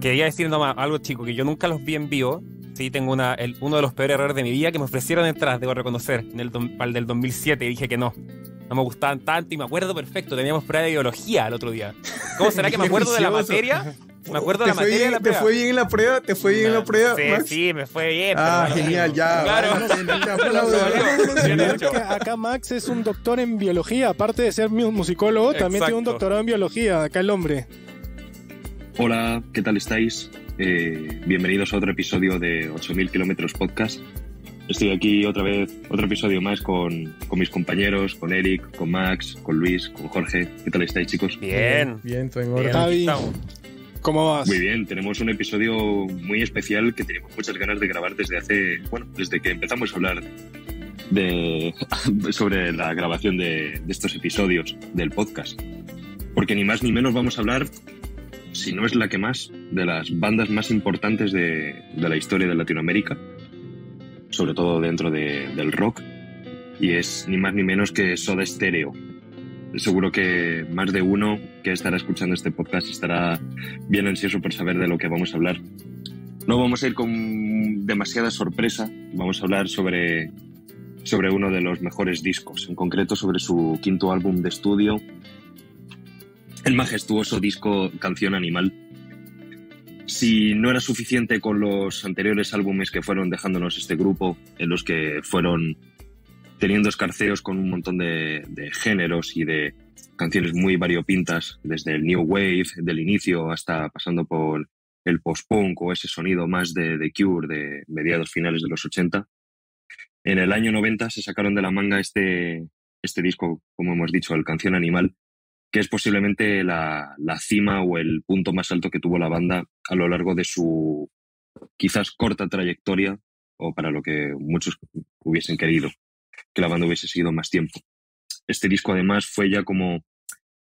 Quería decir nomás algo, chico, que yo nunca los vi en vivo. Sí, tengo una, el, uno de los peores errores de mi vida que me ofrecieron detrás, debo reconocer, en el, del 2007 y dije que no. No me gustaban tanto y me acuerdo perfecto, teníamos prueba de biología el otro día. ¿Cómo será que me acuerdo de la materia? Me acuerdo de la materia. ¿Te fue bien la prueba? ¿Te fue bien la prueba? Sí, sí, me fue bien. Ah, genial, ya. Claro. Acá Max es un doctor en biología, aparte de ser musicólogo, también tiene un doctorado en biología, acá el hombre. Hola, ¿qué tal estáis? Eh, bienvenidos a otro episodio de 8000 kilómetros podcast. Estoy aquí otra vez, otro episodio más con, mis compañeros, con Eric, con Max, con Luis, con Jorge. ¿Qué tal estáis, chicos? Bien, bien, todo en ¿Cómo vas? Muy bien, tenemos un episodio muy especial que tenemos muchas ganas de grabar desde hace, bueno, desde que empezamos a hablar de, sobre la grabación de, de estos episodios del podcast. Porque ni más ni menos vamos a hablar si no es la que más, de las bandas más importantes de, la historia de Latinoamérica, sobre todo dentro del rock, y es ni más ni menos que Soda Stereo. Seguro que más de uno que estará escuchando este podcast estará bien ansioso por saber de lo que vamos a hablar. No vamos a ir con demasiada sorpresa, vamos a hablar sobre uno de los mejores discos, en concreto sobre su quinto álbum de estudio, el majestuoso disco Canción Animal. Si no era suficiente con los anteriores álbumes que fueron dejándonos este grupo, en los que fueron teniendo escarceos con un montón de, géneros y de canciones muy variopintas, desde el New Wave del inicio hasta pasando por el post-punk o ese sonido más de, The Cure de mediados finales de los 80. En el año 90 se sacaron de la manga este, este disco, como hemos dicho, el Canción Animal, que es posiblemente la, cima o el punto más alto que tuvo la banda a lo largo de su quizás corta trayectoria o para lo que muchos hubiesen querido, que la banda hubiese seguido más tiempo. Este disco además fue ya como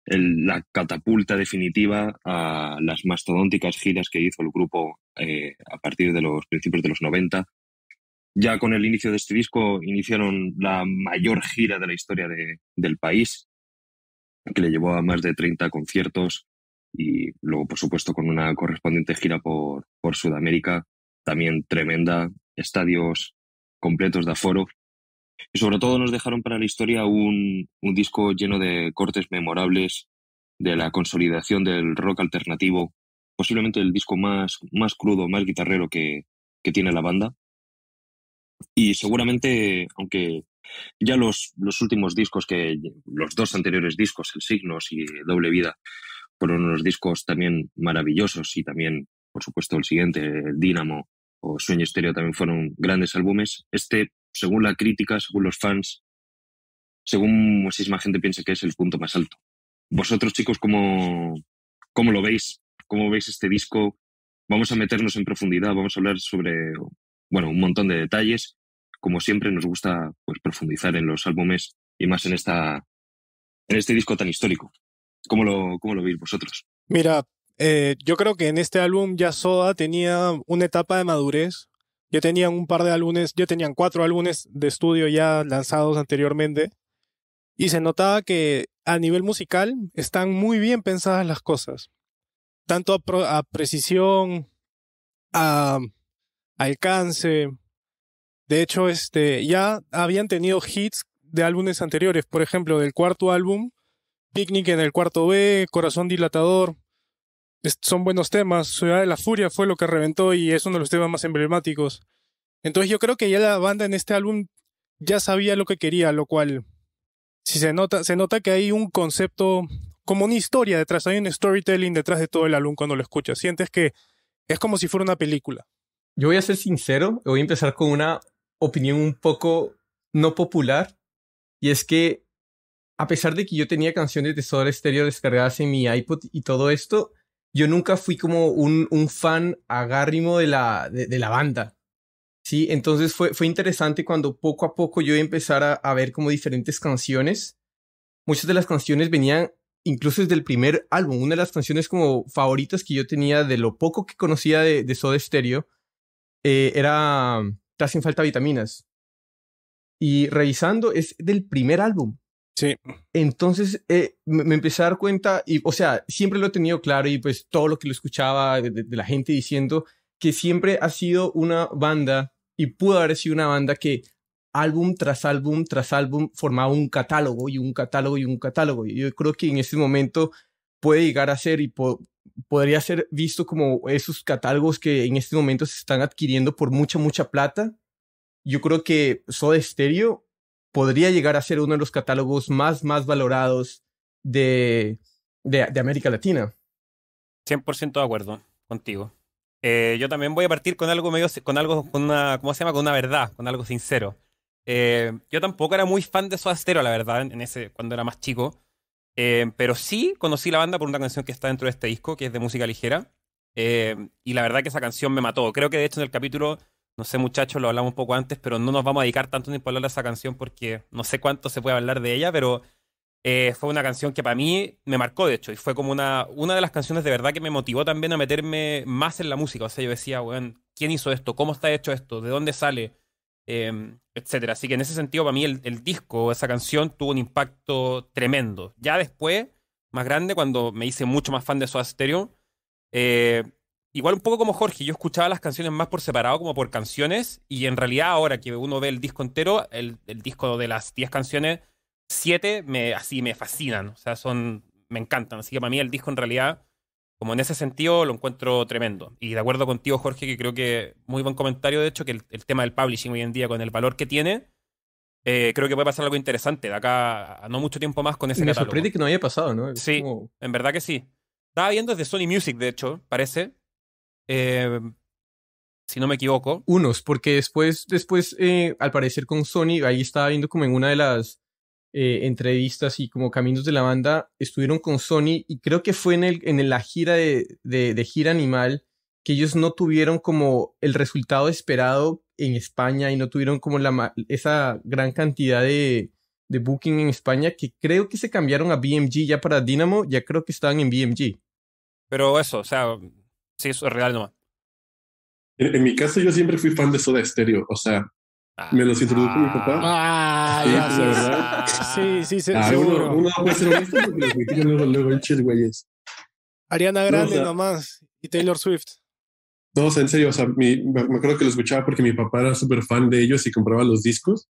la catapulta definitiva a las mastodónticas giras que hizo el grupo eh, a partir de los principios de los 90. Ya con el inicio de este disco iniciaron la mayor gira de la historia del país, que le llevó a más de 30 conciertos y luego, por supuesto, con una correspondiente gira por, Sudamérica, también tremenda, estadios completos de aforo. Y sobre todo nos dejaron para la historia un, disco lleno de cortes memorables, de la consolidación del rock alternativo, posiblemente el disco más, más crudo, más guitarrero que tiene la banda. Y seguramente, aunque ya los, los últimos discos, que los dos anteriores discos, El Signos y Doble Vida, fueron unos discos también maravillosos y también, por supuesto, el siguiente, el Dínamo o Sueño Estéreo, también fueron grandes álbumes. Este, según la crítica, según los fans, según muchísima gente piensa que es el punto más alto. Vosotros, chicos, ¿cómo, cómo lo veis? ¿Cómo veis este disco? Vamos a meternos en profundidad, vamos a hablar sobre, bueno, un montón de detalles como siempre, nos gusta pues, profundizar en los álbumes y más en, esta, en este disco tan histórico. ¿Cómo lo, cómo lo veis vosotros? Mira, eh, yo creo que en este álbum ya Soda tenía una etapa de madurez. Yo tenían un par de álbumes, ya tenían cuatro álbumes de estudio ya lanzados anteriormente. Y se notaba que a nivel musical están muy bien pensadas las cosas. Tanto a precisión, a alcance, de hecho, este, ya habían tenido hits de álbumes anteriores, por ejemplo, del cuarto álbum, Picnic en el cuarto B, Corazón Dilatador. son buenos temas. Ciudad de la Furia fue lo que reventó y es uno de los temas más emblemáticos. Entonces yo creo que ya la banda en este álbum ya sabía lo que quería, lo cual si se nota, se nota que hay un concepto como una historia detrás, hay un storytelling detrás de todo el álbum cuando lo escuchas. Sientes que es como si fuera una película. Yo voy a ser sincero, voy a empezar con una opinión un poco no popular. Y es que, a pesar de que yo tenía canciones de Soda Stereo descargadas en mi iPod y todo esto, yo nunca fui como un, fan agárrimo de la, banda. Sí, entonces fue, fue interesante cuando poco a poco yo empezara a, ver como diferentes canciones. Muchas de las canciones venían incluso desde el primer álbum. Una de las canciones como favoritas que yo tenía de lo poco que conocía de, de Soda Stereo eh, era hacen falta vitaminas. Y revisando, es del primer álbum. Sí. Entonces eh, me, empecé a dar cuenta, y, o sea, siempre lo he tenido claro y pues todo lo que lo escuchaba de, la gente diciendo que siempre ha sido una banda y pudo haber sido una banda que álbum tras álbum tras álbum formaba un catálogo y un catálogo y un catálogo. Y yo creo que en este momento puede llegar a ser y po podría ser visto como esos catálogos que en este momento se están adquiriendo por mucha, mucha plata. Yo creo que Soda Stereo podría llegar a ser uno de los catálogos más, más valorados de, de, de América Latina. 100% de acuerdo contigo. Eh, yo también voy a partir con algo medio, con algo, con una, ¿cómo se llama? Con una verdad, con algo sincero. Eh, yo tampoco era muy fan de Soda Stereo, la verdad, en ese, cuando era más chico. Eh, pero sí conocí la banda por una canción que está dentro de este disco, que es de música ligera. Eh, y la verdad que esa canción me mató. Creo que de hecho en el capítulo, no sé muchachos, lo hablamos un poco antes, pero no nos vamos a dedicar tanto ni a hablar de esa canción porque no sé cuánto se puede hablar de ella, pero eh, fue una canción que para mí me marcó de hecho. Y fue como una, una de las canciones de verdad que me motivó también a meterme más en la música. O sea, yo decía, weón, ¿quién hizo esto? ¿Cómo está hecho esto? ¿De dónde sale? Em, etcétera. Así que en ese sentido, para mí, el, disco, esa canción, tuvo un impacto tremendo. Ya después, más grande, cuando me hice mucho más fan de Soda Stereo, eh, igual un poco como Jorge, yo escuchaba las canciones más por separado, como por canciones, y en realidad ahora que uno ve el disco entero, el, disco de las 10 canciones, 7 me, así me fascinan, o sea, son, me encantan. Así que para mí el disco en realidad como en ese sentido lo encuentro tremendo. Y de acuerdo contigo, Jorge, que creo que muy buen comentario, de hecho, que el, tema del publishing hoy en día, con el valor que tiene, eh, creo que puede pasar algo interesante de acá a no mucho tiempo más con ese Me sorprende que no haya pasado, ¿no? sí, en verdad que sí. Estaba viendo desde Sony Music, de hecho, parece. Eh, si no me equivoco. Unos, porque después, después eh, al parecer con Sony, ahí estaba viendo como en una de las eh, entrevistas y como caminos de la banda, estuvieron con Sony y creo que fue en, el, en la gira de, de, Gira Animal que ellos no tuvieron como el resultado esperado en España y no tuvieron como la, esa gran cantidad de, de booking en España que creo que se cambiaron a BMG ya para Dynamo, ya creo que estaban en BMG. Pero eso, o sea, sí, eso es real no En, en, mi caso yo siempre fui fan de Soda Stereo, o sea, me los introdujo mi papá. Ah, ah pues, sí, Sí, sí, ah, seguro. Uno, ser los luego güeyes. Ariana Grande nomás y Taylor Swift. No, en serio, o sea, me acuerdo que lo escuchaba porque mi papá era súper fan de ellos y compraba los discos,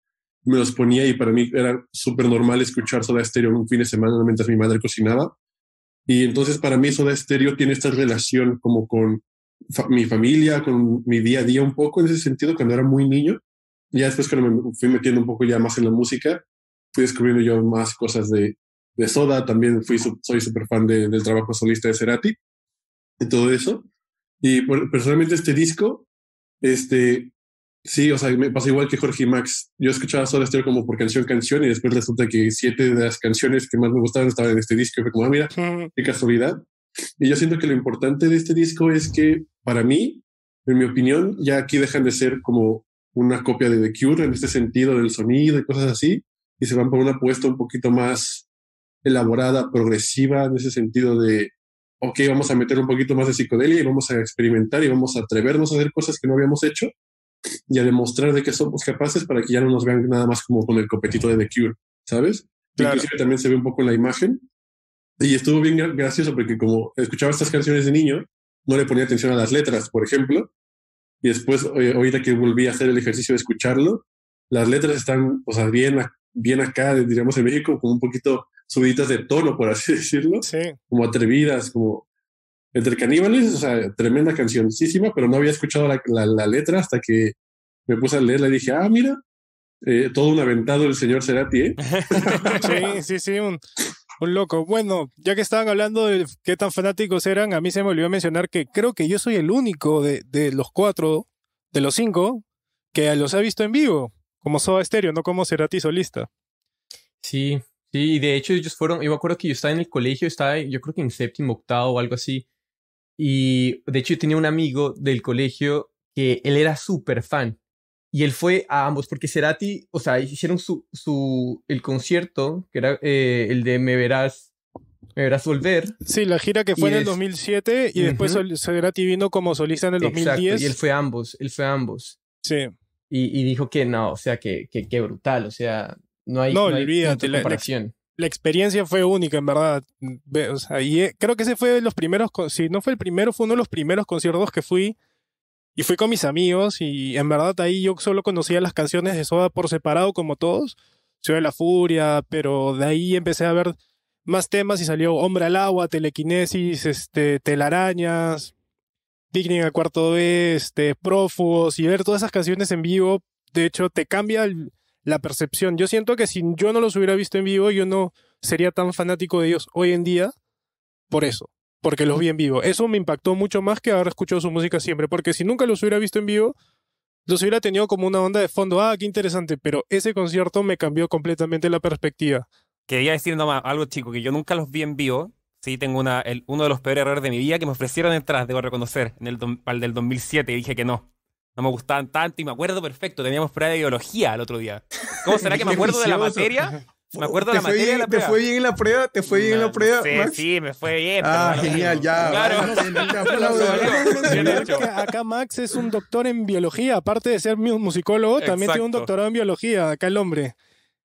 me los ponía y para mí era súper normal escuchar Soda Stereo un fin de semana mientras mi madre cocinaba. Y entonces para mí Soda Stereo tiene esta relación como con mi familia, con mi día a día un poco en ese sentido cuando era muy niño ya después cuando me fui metiendo un poco ya más en la música, fui descubriendo yo más cosas de, Soda, también fui, soy súper fan del trabajo solista de Cerati y todo eso. Y personalmente este disco, este, sí, o sea, me pasa igual que Jorge y Max. Yo escuchaba Soda Stereo como por canción, canción, y después resulta que siete de las canciones que más me gustaban estaban en este disco. Y fue como, ah, mira, qué casualidad. Y yo siento que lo importante de este disco es que, para mí, en mi opinión, ya aquí dejan de ser como una copia de The Cure en este sentido del sonido y cosas así, y se van por una apuesta un poquito más elaborada, progresiva, en ese sentido de, ok, vamos a meter un poquito más de psicodelia y vamos a experimentar y vamos a atrevernos a hacer cosas que no habíamos hecho y a demostrar de que somos capaces para que ya no nos vean nada más como con el copetito de The Cure, ¿sabes? Claro. Inclusive también se ve un poco en la imagen. Y estuvo bien gracioso porque como escuchaba estas canciones de niño, no le ponía atención a las letras, por ejemplo, y después, ahorita que volví a hacer el ejercicio de escucharlo, las letras están, o sea, bien, bien acá, diríamos en México, como un poquito subiditas de tono, por así decirlo. Sí. Como atrevidas, como entre caníbales, o sea, tremenda cancioncísima, pero no había escuchado la, la, letra hasta que me puse a leerla y dije, ah, mira, eh, todo un aventado el señor Serati ¿eh? sí, sí, sí, un, un loco. Bueno, ya que estaban hablando de qué tan fanáticos eran, a mí se me olvidó mencionar que creo que yo soy el único de, los cuatro, de los cinco, que los ha visto en vivo, como Soda Stereo, no como Cerati solista. Sí, sí, de hecho ellos fueron, yo me acuerdo que yo estaba en el colegio, estaba yo creo que en séptimo, octavo o algo así, y de hecho yo tenía un amigo del colegio que él era súper fan y él fue a ambos, porque Cerati, o sea, hicieron su, el concierto, que era eh, el de Me Verás, Volver. Sí, la gira que fue en el 2007 y después Cerati vino como solista en el Exacto, 2010. Y él fue a ambos, él fue a ambos. Sí. Y, dijo que no, o sea, que, que, brutal, o sea, no hay, no, no olvídate, La, la experiencia fue única, en verdad. Eh, creo que ese fue de los primeros, si no fue el primero, fue uno de los primeros conciertos que fui y fui con mis amigos y en verdad ahí yo solo conocía las canciones de Soda por separado como todos. Ciudad de la Furia, pero de ahí empecé a ver más temas y salió Hombre al Agua, Telequinesis, este, Telarañas, Picnic al Cuarto B, este, Prófugos y ver todas esas canciones en vivo, de hecho, te cambia la percepción. Yo siento que si yo no los hubiera visto en vivo, yo no sería tan fanático de ellos hoy en día por eso porque los vi en vivo. Eso me impactó mucho más que haber escuchado su música siempre, porque si nunca los hubiera visto en vivo, los hubiera tenido como una onda de fondo. Ah, qué interesante, pero ese concierto me cambió completamente la perspectiva. Quería decir nomás algo, chico, que yo nunca los vi en vivo. Sí, tengo una, el, uno de los peores errores de mi vida que me ofrecieron detrás debo reconocer, en el al del 2007 y dije que no. No me gustaban tanto y me acuerdo perfecto, teníamos prueba de biología el otro día. ¿Cómo será que me acuerdo de la materia? Me acuerdo ¿Te fue bien en la prueba? ¿Te fue bien en la prueba? Sí, sí, me fue bien. Ah, genial, ya. Claro. Acá Max es un doctor en biología, aparte de ser musicólogo, también tiene un doctorado en biología, acá el hombre.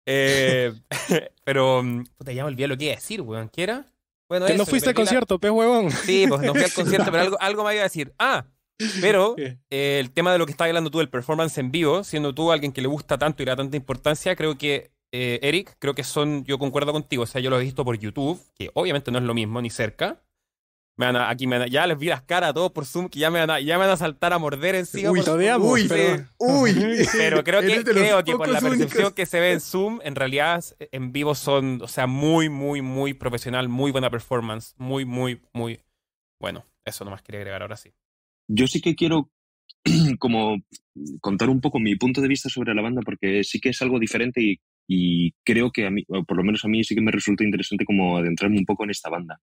Eh, pero, mm, Te ya el olvidé lo que iba a decir, weón. ¿Qué era? Bueno, que no fuiste al concierto, la... pez huevón. Sí, pues no fui al concierto, pero algo, me iba a decir. Ah, pero eh, el tema de lo que estás hablando tú, el performance en vivo, siendo tú alguien que le gusta tanto y le da tanta importancia, creo que eh, Eric, creo que son, yo concuerdo contigo, o sea, yo lo he visto por YouTube, que obviamente no es lo mismo, ni cerca. aquí ya les vi las caras a todos por Zoom, que ya me van a, ya a saltar a morder encima. Uy, uy, pero, uy. Pero creo que, creo que por la percepción que se ve en Zoom, en realidad en vivo son, o sea, muy, muy, muy profesional, muy buena performance, muy, muy, muy bueno. Eso nomás quería agregar ahora sí. Yo sí que quiero como contar un poco mi punto de vista sobre la banda porque sí que es algo diferente y y creo que a mí, o por lo menos a mí sí que me resulta interesante como adentrarme un poco en esta banda.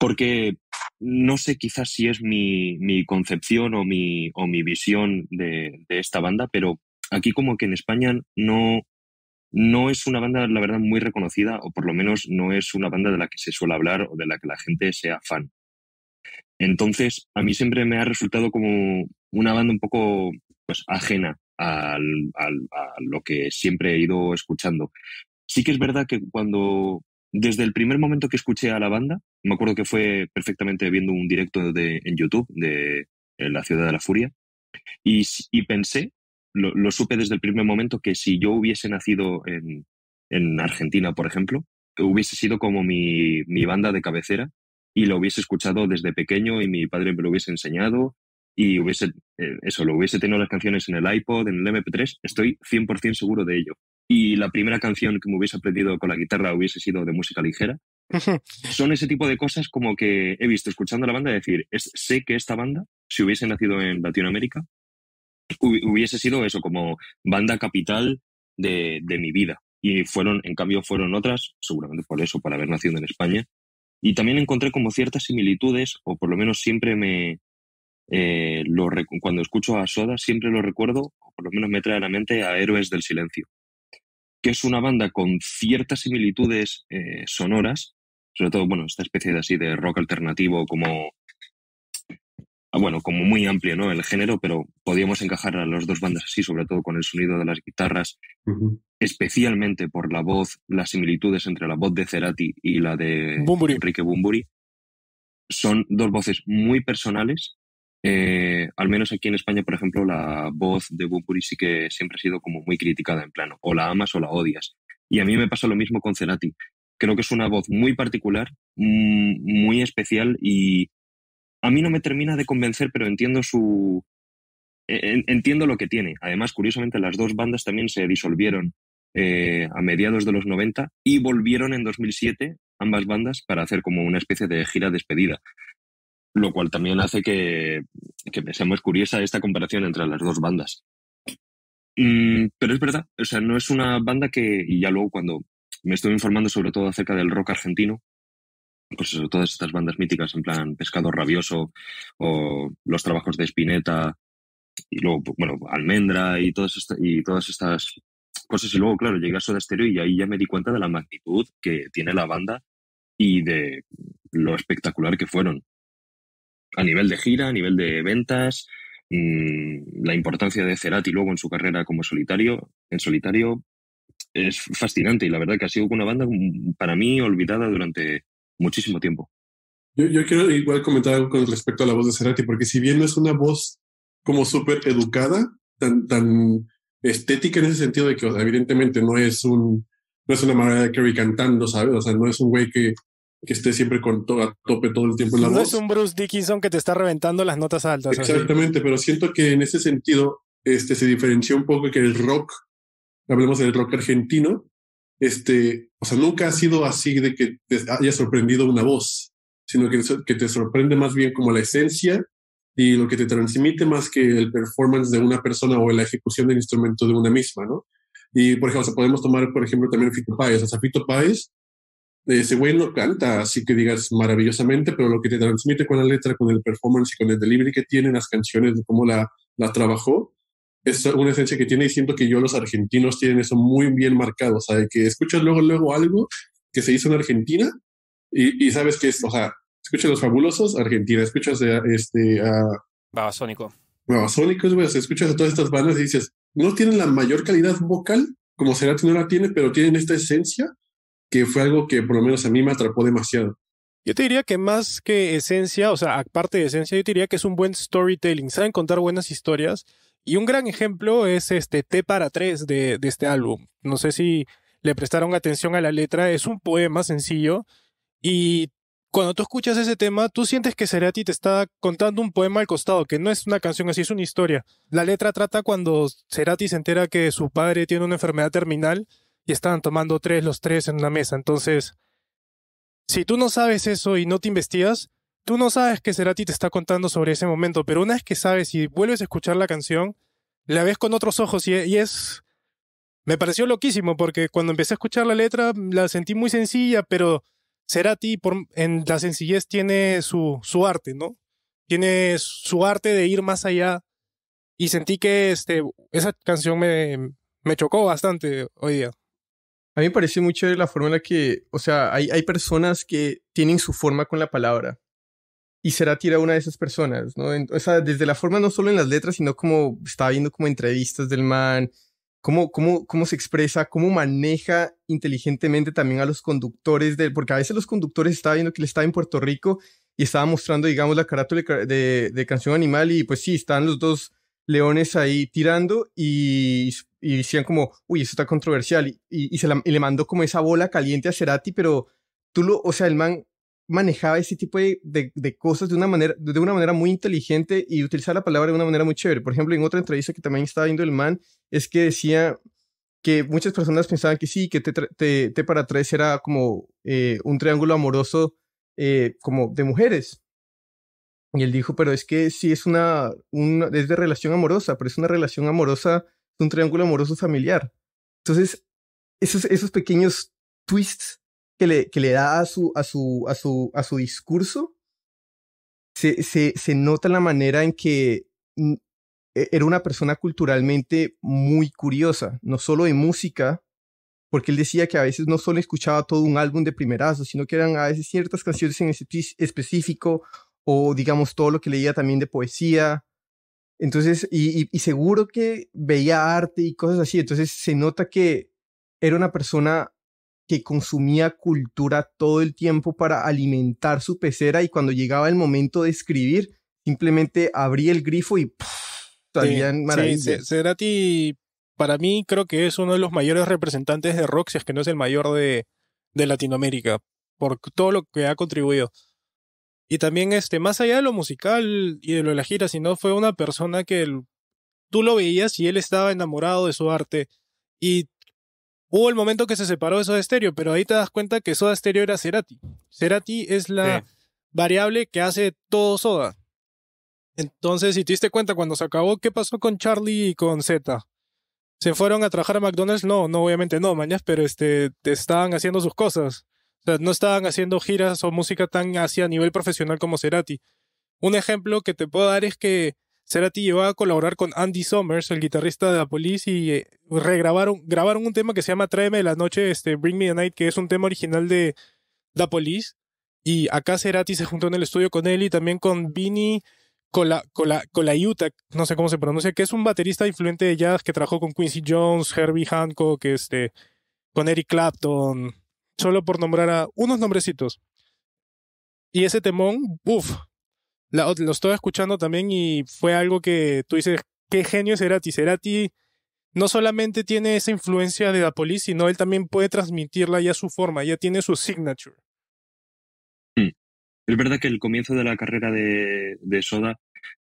Porque no sé quizás si es mi, mi concepción o mi, o mi visión de, de esta banda, pero aquí como que en España no, no es una banda, la verdad, muy reconocida, o por lo menos no es una banda de la que se suele hablar o de la que la gente sea fan. Entonces, a mí siempre me ha resultado como una banda un poco pues, ajena a lo que siempre he ido escuchando. Sí que es verdad que cuando, desde el primer momento que escuché a la banda, me acuerdo que fue perfectamente viendo un directo de, en YouTube de La Ciudad de la Furia, y, pensé, lo, supe desde el primer momento, que si yo hubiese nacido en, Argentina, por ejemplo, hubiese sido como mi banda de cabecera y lo hubiese escuchado desde pequeño y mi padre me lo hubiese enseñado y hubiese, eh, eso, lo hubiese tenido las canciones en el iPod, en el MP3, estoy 100% seguro de ello. Y la primera canción que me hubiese aprendido con la guitarra hubiese sido de música ligera. Son ese tipo de cosas como que he visto escuchando a la banda decir, sé que esta banda, si hubiese nacido en Latinoamérica, hubiese sido eso, como banda capital de, de mi vida. Y fueron, en cambio, fueron otras, seguramente por eso, por haber nacido en España. Y también encontré como ciertas similitudes, o por lo menos siempre me, eh, lo, cuando escucho a Soda siempre lo recuerdo, o por lo menos me trae a la mente, a Héroes del Silencio, que es una banda con ciertas similitudes eh, sonoras, sobre todo, bueno, esta especie de así de rock alternativo como, ah, bueno, como muy amplio, ¿no? El género, pero podíamos encajar a las dos bandas así, sobre todo con el sonido de las guitarras, especialmente por la voz, las similitudes entre la voz de Cerati y la de Enrique Bumburi. Son dos voces muy personales, eh, al menos aquí en España, por ejemplo, la voz de Bumpuri sí que siempre ha sido como muy criticada en plano, o la amas o la odias. Y a mí me pasa lo mismo con Cerati. Creo que es una voz muy particular, mm, muy especial y a mí no me termina de convencer, pero entiendo su e-, entiendo lo que tiene. Además, curiosamente, las dos bandas también se disolvieron eh, a mediados de los 90 y volvieron en 2007 ambas bandas para hacer como una especie de gira despedida lo cual también hace que, que muy curiosa esta comparación entre las dos bandas. Mm, pero es verdad, o sea, no es una banda que, y ya luego cuando me estoy informando sobre todo acerca del rock argentino, pues todas estas bandas míticas en plan Pescado Rabioso o los trabajos de Spinetta y luego, pues, bueno, Almendra y, todas y todas estas cosas. Y luego, claro, llegué a Soda Stereo y ahí ya me di cuenta de la magnitud que tiene la banda y de lo espectacular que fueron a nivel de gira, a nivel de ventas, mm, la importancia de Cerati luego en su carrera como solitario, en solitario es fascinante y la verdad que ha sido una banda mm, para mí olvidada durante muchísimo tiempo. Yo, quiero igual comentar algo con respecto a la voz de Cerati, porque si bien no es una voz como súper educada, tan, tan estética en ese sentido de que evidentemente no es un es una manera de Carey cantando, ¿sabes? O sea, no es un güey que que esté siempre con a tope todo el tiempo en la voz. No es un Bruce Dickinson que te está reventando las notas altas. Exactamente, pero siento que en ese sentido este, se diferencia un poco que el rock, hablemos del rock argentino, este, o sea, nunca ha sido así de que te haya sorprendido una voz, sino que, que te sorprende más bien como la esencia y lo que te transmite más que el performance de una persona o la ejecución del instrumento de una misma, ¿no? Y, por ejemplo, podemos tomar, por ejemplo, también Fito Páez. O sea, Fito Páez ese güey no canta, así que digas maravillosamente, pero lo que te transmite con la letra, con el performance y con el delivery que tienen las canciones, de cómo la, la trabajó, es una esencia que tiene y siento que yo los argentinos tienen eso muy bien marcado, o sea, que escuchas luego, luego algo que se hizo en Argentina y, y sabes que es, o sea, escuchas Los Fabulosos, Argentina, escuchas a, este... A, Babasónico. güey, escuchas a todas estas bandas y dices, no tienen la mayor calidad vocal, como Serati no la tiene, pero tienen esta esencia que fue algo que por lo menos a mí me atrapó demasiado. Yo te diría que más que esencia, o sea, aparte de esencia, yo diría que es un buen storytelling, saben contar buenas historias. Y un gran ejemplo es este T para tres de, de este álbum. No sé si le prestaron atención a la letra, es un poema sencillo y cuando tú escuchas ese tema, tú sientes que Serati te está contando un poema al costado, que no es una canción así, es una historia. La letra trata cuando Serati se entera que su padre tiene una enfermedad terminal y estaban tomando tres los tres en una mesa. Entonces, si tú no sabes eso y no te investigas, tú no sabes que Cerati te está contando sobre ese momento, pero una vez que sabes y vuelves a escuchar la canción, la ves con otros ojos y, es... Me pareció loquísimo porque cuando empecé a escuchar la letra la sentí muy sencilla, pero Cerati por, en la sencillez tiene su, su arte, ¿no? Tiene su arte de ir más allá y sentí que este, esa canción me, me chocó bastante hoy día. A mí me parece mucho la forma en la que, o sea, hay, hay personas que tienen su forma con la palabra. Y será tira una de esas personas, ¿no? o sea, desde la forma no solo en las letras, sino como estaba viendo como entrevistas del man, cómo, cómo, cómo se expresa, cómo maneja inteligentemente también a los conductores del, porque a veces los conductores estaba viendo que él estaba en Puerto Rico y estaba mostrando, digamos, la carátula de, de Canción Animal y pues sí, están los dos leones ahí tirando y, y decían como, uy, eso está controversial. Y, se le mandó como esa bola caliente a Cerati, pero tú lo, o sea, el man manejaba ese tipo de, de, cosas de una, manera, de una manera muy inteligente y utilizaba la palabra de una manera muy chévere. Por ejemplo, en otra entrevista que también estaba viendo el man, es que decía que muchas personas pensaban que sí, que T, te, te para tres era como eh, un triángulo amoroso eh, como de mujeres, y él dijo, pero es que sí es una, es de relación amorosa, pero es una relación amorosa, un triángulo amoroso familiar. Entonces, esos, esos pequeños twists que le, que le da a su, a su, a su, a su discurso, se, se, nota la manera en que mm, e, era una persona culturalmente muy curiosa, no solo de música, porque él decía que a veces no solo escuchaba todo un álbum de primerazo, sino que eran a veces ciertas canciones en ese específico o digamos todo lo que leía también de poesía. Entonces, y, seguro que veía arte y cosas así. Entonces se nota que era una persona que consumía cultura todo el tiempo para alimentar su pecera y cuando llegaba el momento de escribir, simplemente abría el grifo y todavía salían para mí, creo que es uno de los mayores representantes de rock, es que no es el mayor de, de Latinoamérica, por todo lo que ha contribuido. Y también, este, más allá de lo musical y de lo de la gira, sino fue una persona que tú lo veías y él estaba enamorado de su arte. Y hubo el momento que se separó de Soda Stereo, pero ahí te das cuenta que Soda Stereo era Cerati. Cerati es la variable que hace todo Soda. Entonces, si te diste cuenta cuando se acabó, ¿qué pasó con Charlie y con Z? ¿Se fueron a trabajar a McDonald's? No, no, obviamente no, mañas, pero este, estaban haciendo sus cosas. O sea, no estaban haciendo giras o música tan hacia nivel profesional como Cerati. Un ejemplo que te puedo dar es que Cerati llegó a colaborar con Andy Summers, el guitarrista de la Police, y eh, regrabaron grabaron un tema que se llama Tráeme la noche, este Bring Me the Night, que es un tema original de la Police. Y acá Cerati se juntó en el estudio con él y también con Vinny con la Utah, no sé cómo se pronuncia, que es un baterista influente de jazz que trabajó con Quincy Jones, Herbie Hancock, este, con Eric Clapton, solo por nombrar a unos nombrecitos. Y ese temón, uff, lo estoy escuchando también y fue algo que tú dices, qué genio es Cerati. Cerati no solamente tiene esa influencia de la polis, sino él también puede transmitirla ya su forma, ya tiene su signature. Mm. Es verdad que el comienzo de la carrera de, de Soda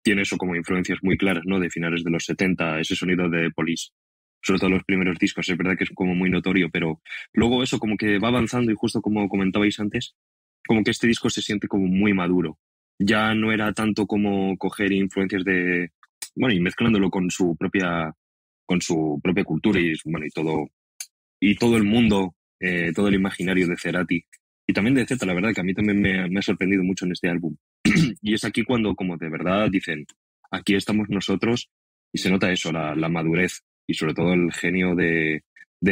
tiene eso como influencias muy claras, ¿no? De finales de los 70, ese sonido de Police sobre todo los primeros discos, es verdad que es como muy notorio, pero luego eso como que va avanzando y justo como comentabais antes, como que este disco se siente como muy maduro. Ya no era tanto como coger influencias de, bueno, y mezclándolo con su propia, con su propia cultura y, bueno, y todo, y todo el mundo, eh, todo el imaginario de Cerati. Y también de Z, la verdad, que a mí también me, ha sorprendido mucho en este álbum. y es aquí cuando, como de verdad, dicen, aquí estamos nosotros y se nota eso, la madurez y sobre todo el genio de,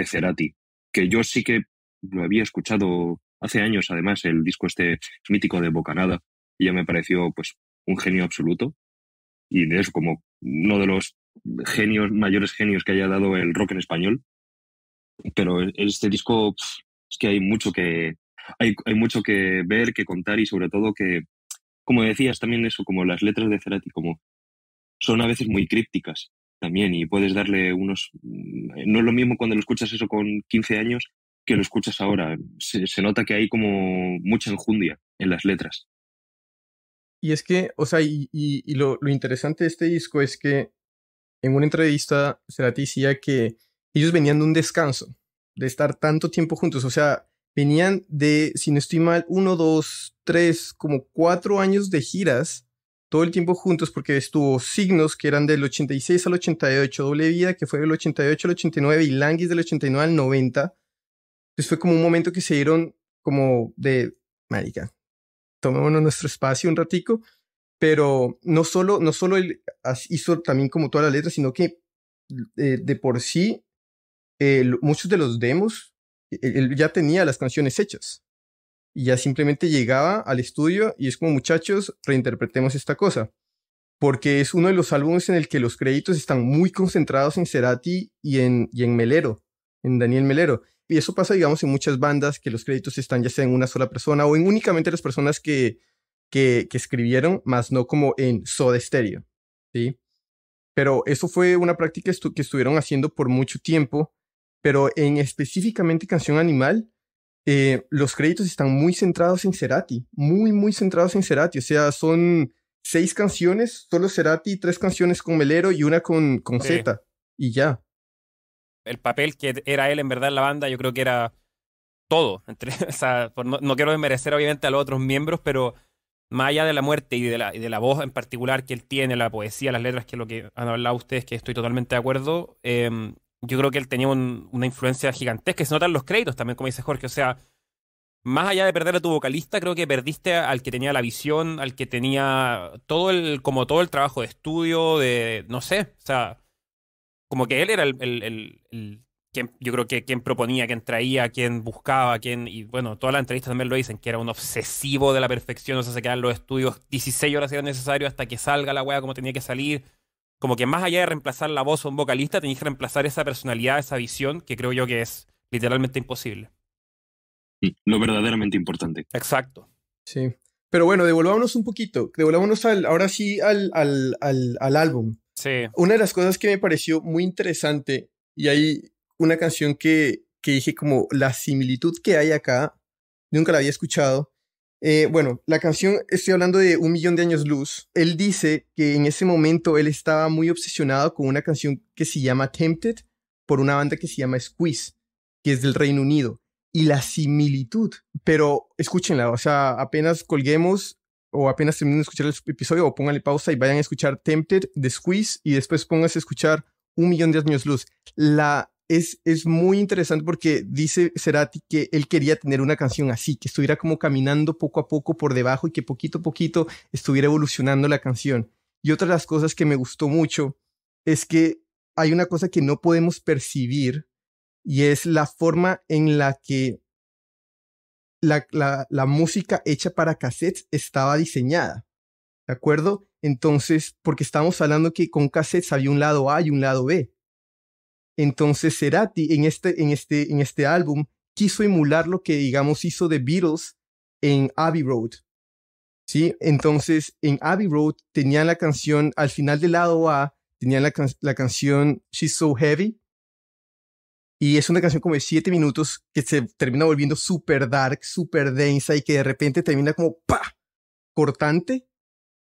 Cerati, que yo sí que lo había escuchado hace años, además, el disco este mítico de Bocanada, y ya me pareció pues un genio absoluto, y es como uno de los genios, mayores genios que haya dado el rock en español. Pero este disco es que hay mucho que hay, hay mucho que ver, que contar y sobre todo que, como decías también eso, como las letras de Cerati, como son a veces muy crípticas también y puedes darle unos... Mm, no es lo mismo cuando lo escuchas eso con 15 años que lo escuchas ahora. Se, nota que hay como mucha enjundia en las letras. Y es que, o sea, y, lo, interesante de este disco es que en una entrevista se decía que ellos venían de un descanso, de estar tanto tiempo juntos, o sea, venían de, si no estoy mal, uno, dos, tres, como cuatro años de giras todo el tiempo juntos porque estuvo Signos, que eran del 86 al 88, Doble Vida, que fue del 88 al 89, y Languis del 89 al 90. Entonces fue como un momento que se dieron como de, marica, tomémonos nuestro espacio un ratico, pero no solo, no solo él hizo también como toda la letra, sino que eh, de por sí, muchos de los demos, e-, él ya tenía las canciones hechas y ya simplemente llegaba al estudio y es como muchachos, reinterpretemos esta cosa. Porque es uno de los álbumes en el que los créditos están muy concentrados en Cerati y en, y en Melero, en Daniel Melero. Y eso pasa, digamos, en muchas bandas que los créditos están ya sea en una sola persona o en únicamente las personas que, que, escribieron, más no como en Soda Stereo, ¿sí? Pero eso fue una práctica que estuvieron haciendo por mucho tiempo, pero en específicamente Canción Animal, eh, los créditos están muy centrados en Cerati, muy, muy centrados en Cerati. O sea, son seis canciones, solo Cerati, tres canciones con Melero y una con, con Z. Y ya. El papel que era él en verdad en la banda, yo creo que era todo. o sea, no, no, quiero desmerecer obviamente a los otros miembros, pero más allá de la muerte y de la, de la voz en particular que él tiene, la poesía, las letras, que es lo que han hablado ustedes, que estoy totalmente de acuerdo, eh, yo creo que él tenía una influencia gigantesca. Se notan los créditos también, como dice Jorge. O sea, más allá de perder a tu vocalista, creo que perdiste al que tenía la visión, al que tenía todo el, como todo el trabajo de estudio, de, no sé, o sea, como que él era el, yo creo que quien proponía, quien traía, quien buscaba, quien, y bueno, todas la entrevistas también lo dicen, que era un obsesivo de la perfección, o sea, se quedan los estudios 16 horas si era necesario hasta que salga la wea como tenía que salir como que más allá de reemplazar la voz a un vocalista, tenéis que reemplazar esa personalidad, esa visión, que creo yo que es literalmente imposible. Mm, lo verdaderamente importante. Exacto. Sí. Pero bueno, devolvámonos un poquito, devolvámonos al, ahora sí al, álbum. Sí. Una de las cosas que me pareció muy interesante, y hay una canción que, que dije como la similitud que hay acá, nunca la había escuchado, eh, bueno, la canción, estoy hablando de Un Millón de Años Luz. Él dice que en ese momento él estaba muy obsesionado con una canción que se llama Tempted por una banda que se llama Squeeze, que es del Reino Unido. Y la similitud, pero escúchenla, o sea, apenas colguemos o apenas terminen de escuchar el episodio o pónganle pausa y vayan a escuchar Tempted de Squeeze y después pónganse a escuchar Un Millón de Años Luz. La es, muy interesante porque dice Cerati que él quería tener una canción así, que estuviera como caminando poco a poco por debajo y que poquito a poquito estuviera evolucionando la canción. Y otra de las cosas que me gustó mucho es que hay una cosa que no podemos percibir y es la forma en la que la, la música hecha para cassettes estaba diseñada. ¿De acuerdo? Entonces, porque estamos hablando que con cassettes había un lado A y un lado B entonces Serati en este, en este, en este álbum quiso emular lo que, digamos, hizo The Beatles en Abbey Road. ¿Sí? Entonces, en Abbey Road tenían la canción, al final del lado A, tenían la, canción She's So Heavy. Y es una canción como de siete minutos que se termina volviendo súper dark, súper densa y que de repente termina como ¡pa! cortante.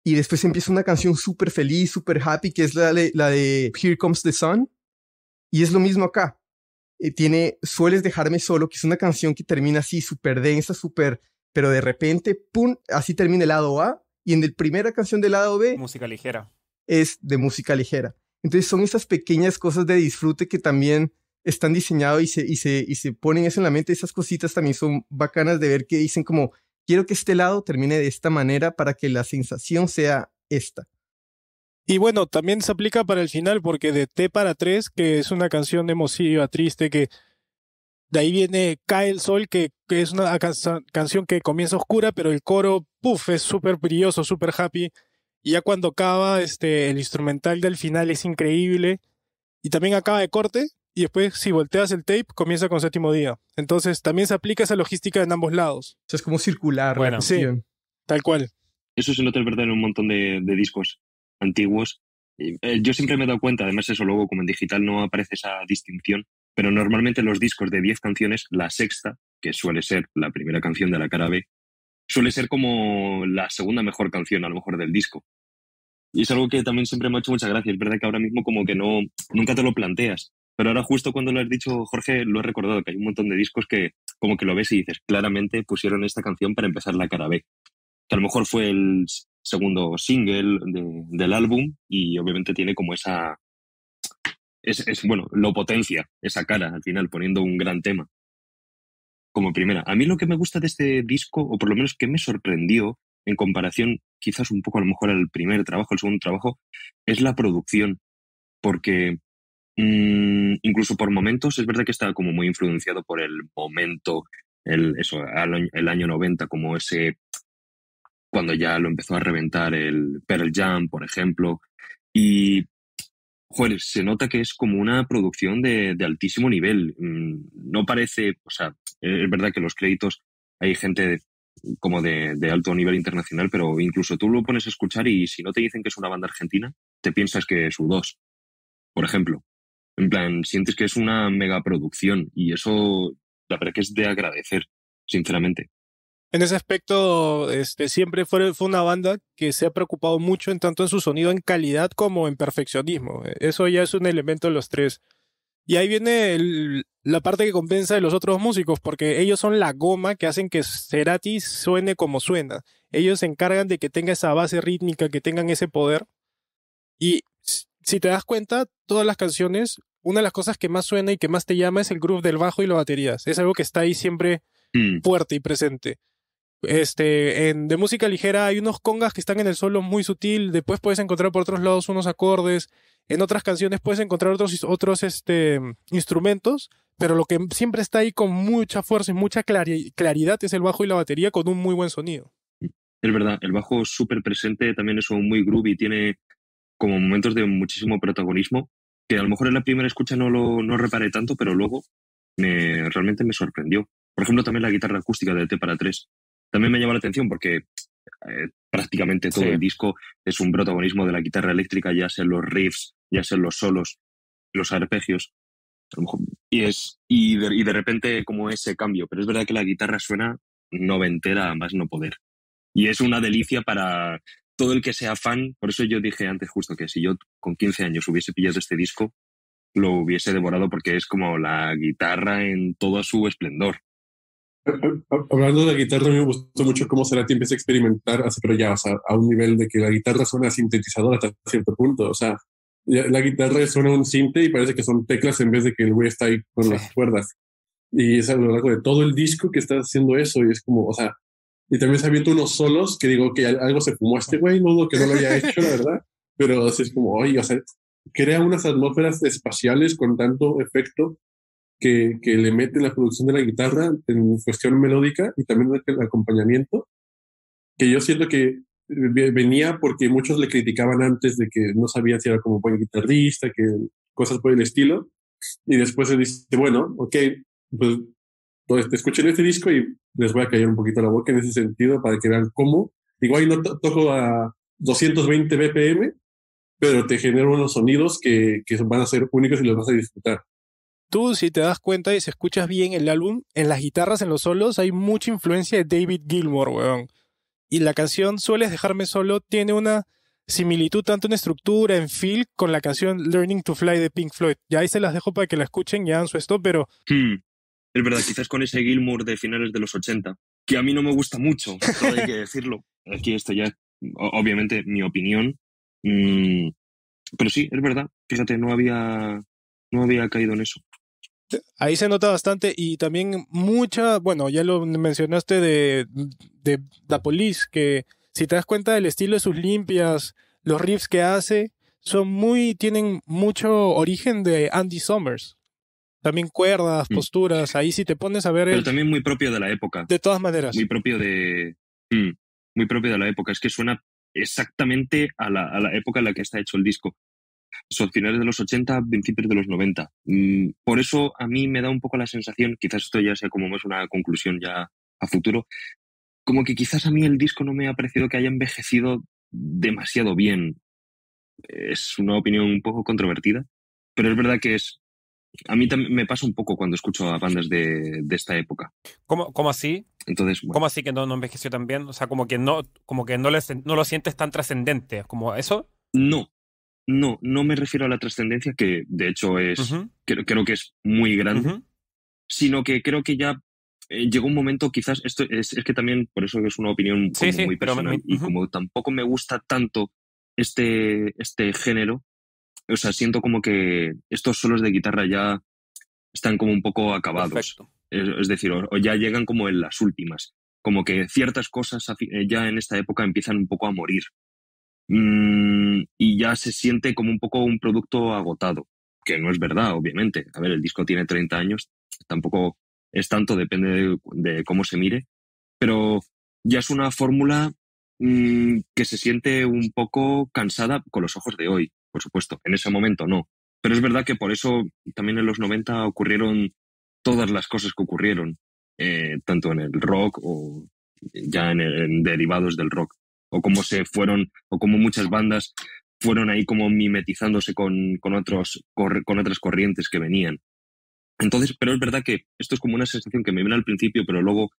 Y después empieza una canción súper feliz, súper happy, que es la la de Here Comes the Sun y es lo mismo acá. Eh, tiene Sueles dejarme solo, que es una canción que termina así, súper densa, súper, pero de repente, ¡pum!, así termina el lado A. Y en la primera canción del lado B... Música ligera. Es de música ligera. Entonces son esas pequeñas cosas de disfrute que también están diseñados y se, y, se, y se ponen eso en la mente. Esas cositas también son bacanas de ver que dicen como, quiero que este lado termine de esta manera para que la sensación sea esta. Y bueno, también se aplica para el final porque de T para 3, que es una canción emotiva, triste, que de ahí viene Cae el Sol, que, que es una canción que comienza oscura, pero el coro, puff, es súper brilloso, súper happy. Y ya cuando acaba, este, el instrumental del final es increíble. Y también acaba de corte. Y después, si volteas el tape, comienza con séptimo día. Entonces, también se aplica esa logística en ambos lados. O sea, es como circular. Bueno, sí, tal cual. Eso se nota en verdad en un montón de discos antiguos. Eh, yo siempre me he dado cuenta, además eso luego como en digital no aparece esa distinción, pero normalmente los discos de 10 canciones, la sexta, que suele ser la primera canción de la cara B, suele ser como la segunda mejor canción a lo mejor del disco. Y es algo que también siempre me ha hecho mucha gracia. Es verdad que ahora mismo como que no, nunca te lo planteas. Pero ahora justo cuando lo has dicho, Jorge, lo he recordado, que hay un montón de discos que como que lo ves y dices, claramente pusieron esta canción para empezar la cara B. Que a lo mejor fue el segundo single del álbum y obviamente tiene como esa... Es, bueno, lo potencia, esa cara al final, poniendo un gran tema como primera. A mí lo que me gusta de este disco, o por lo menos que me sorprendió en comparación quizás un poco a lo mejor al primer trabajo, el segundo trabajo, es la producción. Porque mm, incluso por momentos es verdad que está como muy influenciado por el momento, el, eso, el año 90, como ese cuando ya lo empezó a reventar el Pearl Jam, por ejemplo. Y, joder, se nota que es como una producción de, altísimo nivel. Mm, no parece, o sea, es verdad que los créditos hay gente como de, alto nivel internacional, pero incluso tú lo pones a escuchar y si no te dicen que es una banda argentina, te piensas que es U2, por ejemplo. En plan, sientes que es una mega producción y eso, la verdad que es de agradecer, sinceramente. En ese aspecto, este, siempre fue, fue, una banda que se ha preocupado mucho en tanto en su sonido, en calidad como en perfeccionismo. E, eso ya es un elemento de los tres. Y ahí viene la parte que compensa de los otros músicos, porque ellos son la goma que hacen que Cerati suene como suena. Ellos se encargan de que tenga esa base rítmica, que tengan ese poder. Y si te das cuenta, todas las canciones, una de las cosas que más suena y que más te llama es el groove del bajo y la baterías. Es algo que está ahí siempre mm. fuerte y presente. Este, en, de música ligera hay unos congas que están en el suelo muy sutil, después puedes encontrar por otros lados unos acordes, en otras canciones puedes encontrar otros, otros este, instrumentos, pero lo que siempre está ahí con mucha fuerza y mucha claridad es el bajo y la batería con un muy buen sonido. Es verdad, el bajo súper presente también es muy groovy, tiene como momentos de muchísimo protagonismo, que a lo mejor en la primera escucha no lo no reparé tanto, pero luego me, realmente me sorprendió. Por ejemplo, también la guitarra acústica de T para 3 también me llama la atención porque eh, prácticamente todo el disco es un protagonismo de la guitarra eléctrica, ya sean los riffs, ya sean los solos, los arpegios. Y, es, y, de, y de repente como ese cambio, pero es verdad que la guitarra suena noventera a más no poder. Y es una delicia para todo el que sea fan. Por eso yo dije antes justo que si yo con 15 años hubiese pillado este disco, lo hubiese devorado porque es como la guitarra en todo su esplendor. Hablando de la guitarra, a mí me gustó mucho cómo Cerati empieza a experimentar, pero ya, o sea, a un nivel de que la guitarra suena sintetizadora sintetizador hasta cierto punto. O sea, la guitarra suena un sinte y parece que son teclas en vez de que el güey está ahí con las cuerdas. Y es a lo largo de todo el disco que está haciendo eso. Y es como, o sea, y también se ha visto unos solos que digo que algo se fumó este güey, no que no lo había hecho, la verdad. Pero así es como, oye, o sea, crea unas atmósferas espaciales con tanto efecto que, le mete la producción de la guitarra en cuestión melódica y también el acompañamiento, que yo siento que eh, venía porque muchos le criticaban antes de que no sabía si era como buen guitarrista, que cosas por el estilo. Y después se dice, bueno, ok, pues, pues escuché en este disco y les voy a caer un poquito la boca en ese sentido para que vean cómo. Igual no toco a 220 BPM, pero te genero unos sonidos que, que van a ser únicos y los vas a disfrutar. Tú, si te das cuenta y si escuchas bien el álbum, en las guitarras, en los solos, hay mucha influencia de David Gilmour, weón. Y la canción Sueles dejarme solo tiene una similitud tanto en estructura, en feel, con la canción Learning to Fly de Pink Floyd. Ya ahí se las dejo para que la escuchen y han su pero... Hmm. Es verdad, quizás con ese Gilmour de finales de los 80, que a mí no me gusta mucho, hay que decirlo. Aquí esto ya obviamente, mi opinión. Mm, pero sí, es verdad. Fíjate, no había, no había caído en eso ahí se nota bastante y también mucha, bueno, ya lo mencionaste de, la Police, que si te das cuenta del estilo de sus limpias, los riffs que hace, son muy, tienen mucho origen de Andy Summers. También cuerdas, mm. posturas, ahí si te pones a ver... Pero también muy propio de la época. De todas maneras. Muy propio de... Mm, muy propio de la época. Es que suena exactamente a la época en la que está hecho el disco son finales de los 80, principios de los 90. Mm, por eso a mí me da un poco la sensación, quizás esto ya sea como más una conclusión ya a futuro, como que quizás a mí el disco no me ha parecido que haya envejecido demasiado bien. Es una opinión un poco controvertida, pero es verdad que es... A mí me pasa un poco cuando escucho a bandas de, de esta época. ¿Cómo, cómo así? Entonces, ¿Cómo así que no, no, envejeció tan bien? O sea, como que no, como que no, no lo sientes tan trascendente, como eso. No, no, no me refiero a la trascendencia, que de hecho es, creo, que es muy grande, sino que creo que ya eh, llegó un momento, quizás, esto es, que también, por eso es una opinión muy personal, y como tampoco me gusta tanto este, este género, o sea, siento como que estos solos de guitarra ya están como un poco acabados. Es, decir, o, ya llegan como en las últimas. Como que ciertas cosas eh, ya en esta época empiezan un poco a morir. Mm, y ya se siente como un poco un producto agotado, que no es verdad, obviamente. A ver, el disco tiene 30 años, tampoco es tanto, depende de, cómo se mire, pero ya es una fórmula mm, que se siente un poco cansada con los ojos de hoy, por supuesto, en ese momento no. Pero es verdad que por eso también en los 90 ocurrieron todas las cosas que ocurrieron, eh, tanto en el rock o ya en, derivados del rock o cómo se fueron, o muchas bandas fueron ahí como mimetizándose con, otros, con otras corrientes que venían. Entonces, pero es verdad que esto es como una sensación que me viene al principio, pero luego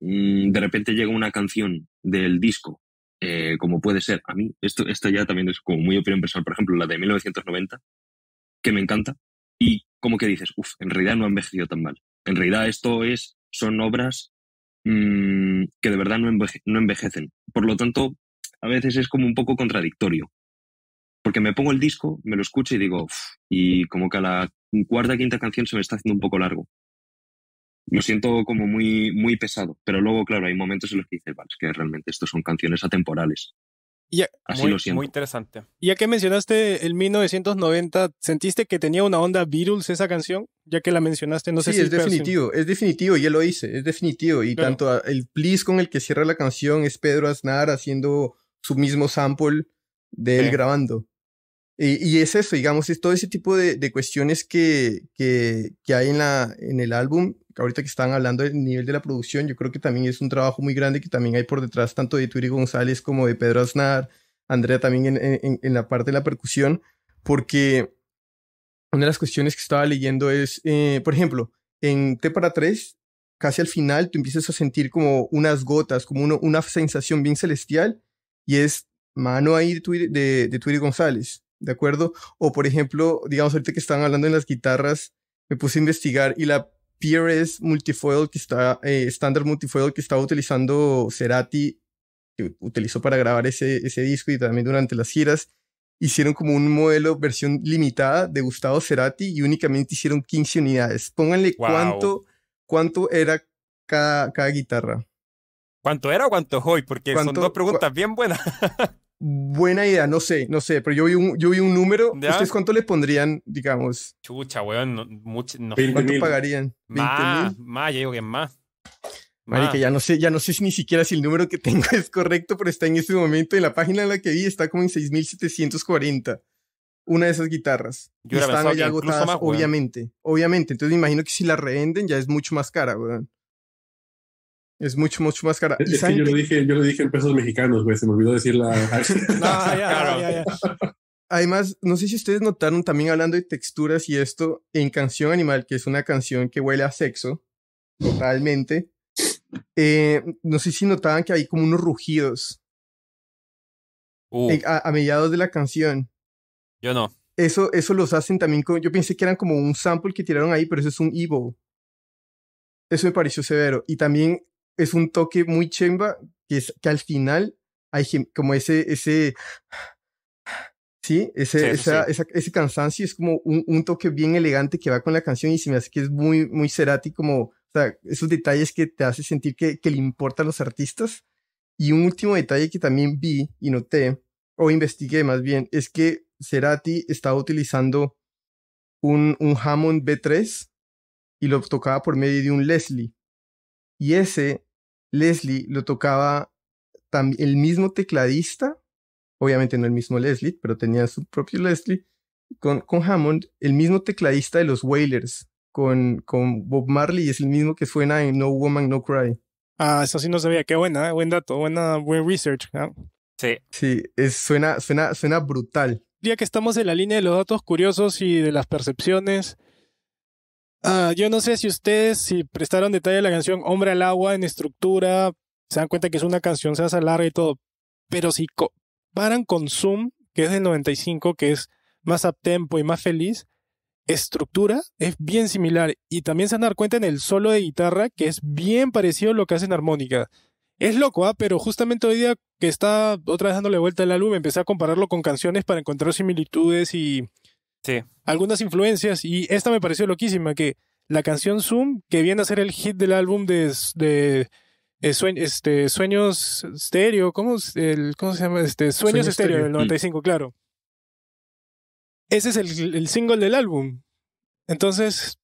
mm, de repente llega una canción del disco, eh, como puede ser, a mí, esto, esto ya también es como muy opinión personal, por ejemplo, la de 1990, que me encanta, y como que dices, uff, en realidad no han envejecido tan mal. En realidad esto es, son obras Mm, que de verdad no, envejecen. Por lo tanto, a veces es como un poco contradictorio. Porque me pongo el disco, me lo escucho y digo, y como que a la cuarta, quinta canción se me está haciendo un poco largo. Lo siento como muy, muy pesado, pero luego, claro, hay momentos en los que dices, vale, que realmente estos son canciones atemporales muy, interesante. Ya que mencionaste el 1990, ¿sentiste que tenía una onda Beatles esa canción? Ya que la mencionaste, no sé si... es definitivo, es definitivo, ya lo hice, es definitivo. Y tanto el please con el que cierra la canción es Pedro Aznar haciendo su mismo sample de él grabando. Y, y, es eso, digamos, es todo ese tipo de, de cuestiones que, que, que hay en, la, en el álbum ahorita que estaban hablando del nivel de la producción, yo creo que también es un trabajo muy grande que también hay por detrás tanto de Turi González como de Pedro Aznar, Andrea también en, la parte de la percusión, porque una de las cuestiones que estaba leyendo es, eh, por ejemplo, en T para 3, casi al final tú empiezas a sentir como unas gotas, como uno, una sensación bien celestial, y es mano ahí de, Turi, de, González, ¿de acuerdo? O por ejemplo, digamos ahorita que estaban hablando en las guitarras, me puse a investigar y la PRS multifoil que está, estándar eh, multifoil que estaba utilizando Cerati, que utilizó para grabar ese, ese disco y también durante las giras, hicieron como un modelo versión limitada de Gustavo Cerati y únicamente hicieron 15 unidades. Pónganle cuánto, cuánto era cada, cada guitarra. ¿Cuánto era o cuánto hoy? Porque son dos preguntas bien buenas. Buena idea, no sé, no sé, pero yo vi un, yo vi un número. ¿Ustedes cuánto le pondrían, digamos? Chucha, weón, ¿Cuánto pagarían? ¿20 mil? digo que más. ya no sé, ya no sé si ni siquiera si el número que tengo es correcto, pero está en este momento en la página en la que vi, está como en 6740. Una de esas guitarras. están allá agotadas, obviamente. Obviamente. Entonces me imagino que si la revenden ya es mucho más cara, weón. Es mucho, mucho más cara. Es, que yo lo dije, yo dije en pesos mexicanos, güey. Se me olvidó decir la. no, ya, ya, Además, no sé si ustedes notaron también hablando de texturas y esto, en Canción Animal, que es una canción que huele a sexo, totalmente. Eh, no sé si notaban que hay como unos rugidos uh. a, mediados de la canción. Yo no. Eso, eso los hacen también con. Yo pensé que eran como un sample que tiraron ahí, pero eso es un Evo. Eso me pareció severo. Y también es un toque muy chemba que, es, que al final hay como ese, ese, sí, ese, esa, ese cansancio es como un, toque bien elegante que va con la canción y se me hace que es muy, muy serati como, o sea, esos detalles que te hace sentir que, que le importa a los artistas. Y un último detalle que también vi y noté, o investigué más bien, es que serati estaba utilizando un, un Hammond B3 y lo tocaba por medio de un Leslie. Y ese Leslie lo tocaba el mismo tecladista, obviamente no el mismo Leslie, pero tenía su propio Leslie, con, con Hammond, el mismo tecladista de los Wailers, con, con Bob Marley, es el mismo que suena en No Woman, No Cry. Ah, eso sí no sabía, qué buena, buen dato, buena, buen research. Ah. Sí. Sí, suena, suena, suena brutal. Día que estamos en la línea de los datos curiosos y de las percepciones, Ah, yo no sé si ustedes, si prestaron detalle a la canción Hombre al agua en estructura, se dan cuenta que es una canción, se hace larga y todo. Pero si comparan con Zoom, que es del 95, que es más up tempo y más feliz, estructura es bien similar. Y también se van a dar cuenta en el solo de guitarra, que es bien parecido a lo que hacen en armónica. Es loco, ¿ah? pero justamente hoy día que está otra vez dándole vuelta al álbum, empecé a compararlo con canciones para encontrar similitudes y algunas influencias y esta me pareció loquísima, que la canción Zoom, que viene a ser el hit del álbum de, eh, este, Sueños Stereo, ¿cómo, el, ¿cómo se llama? Este, Sueños, Estéreo del 95, mm. claro. Ese es el, single del álbum. Entonces,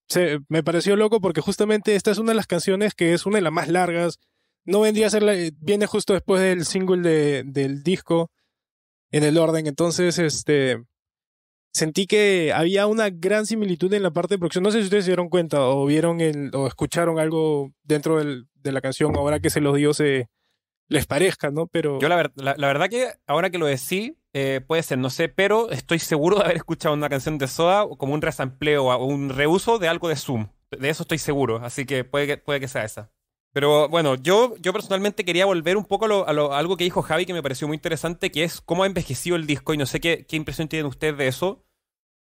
me pareció loco porque justamente esta es una de las canciones que es una de las más largas. No vendría a ser la, viene justo después del single del disco en el orden. Entonces, este sentí que había una gran similitud en la parte de producción. No sé si ustedes se dieron cuenta o vieron o escucharon algo dentro de la canción ahora que se los dio se les parezca, ¿no? Pero yo la, verdad que ahora que lo decí eh, puede ser, no sé, pero estoy seguro de haber escuchado una canción de Soda como un resampleo o un reuso de algo de Zoom. De eso estoy seguro, así que puede que, puede que sea esa. Pero bueno, yo, yo personalmente quería volver un poco a, lo, algo que dijo Javi que me pareció muy interesante, que es cómo ha envejecido el disco y no sé qué, qué impresión tienen ustedes de eso.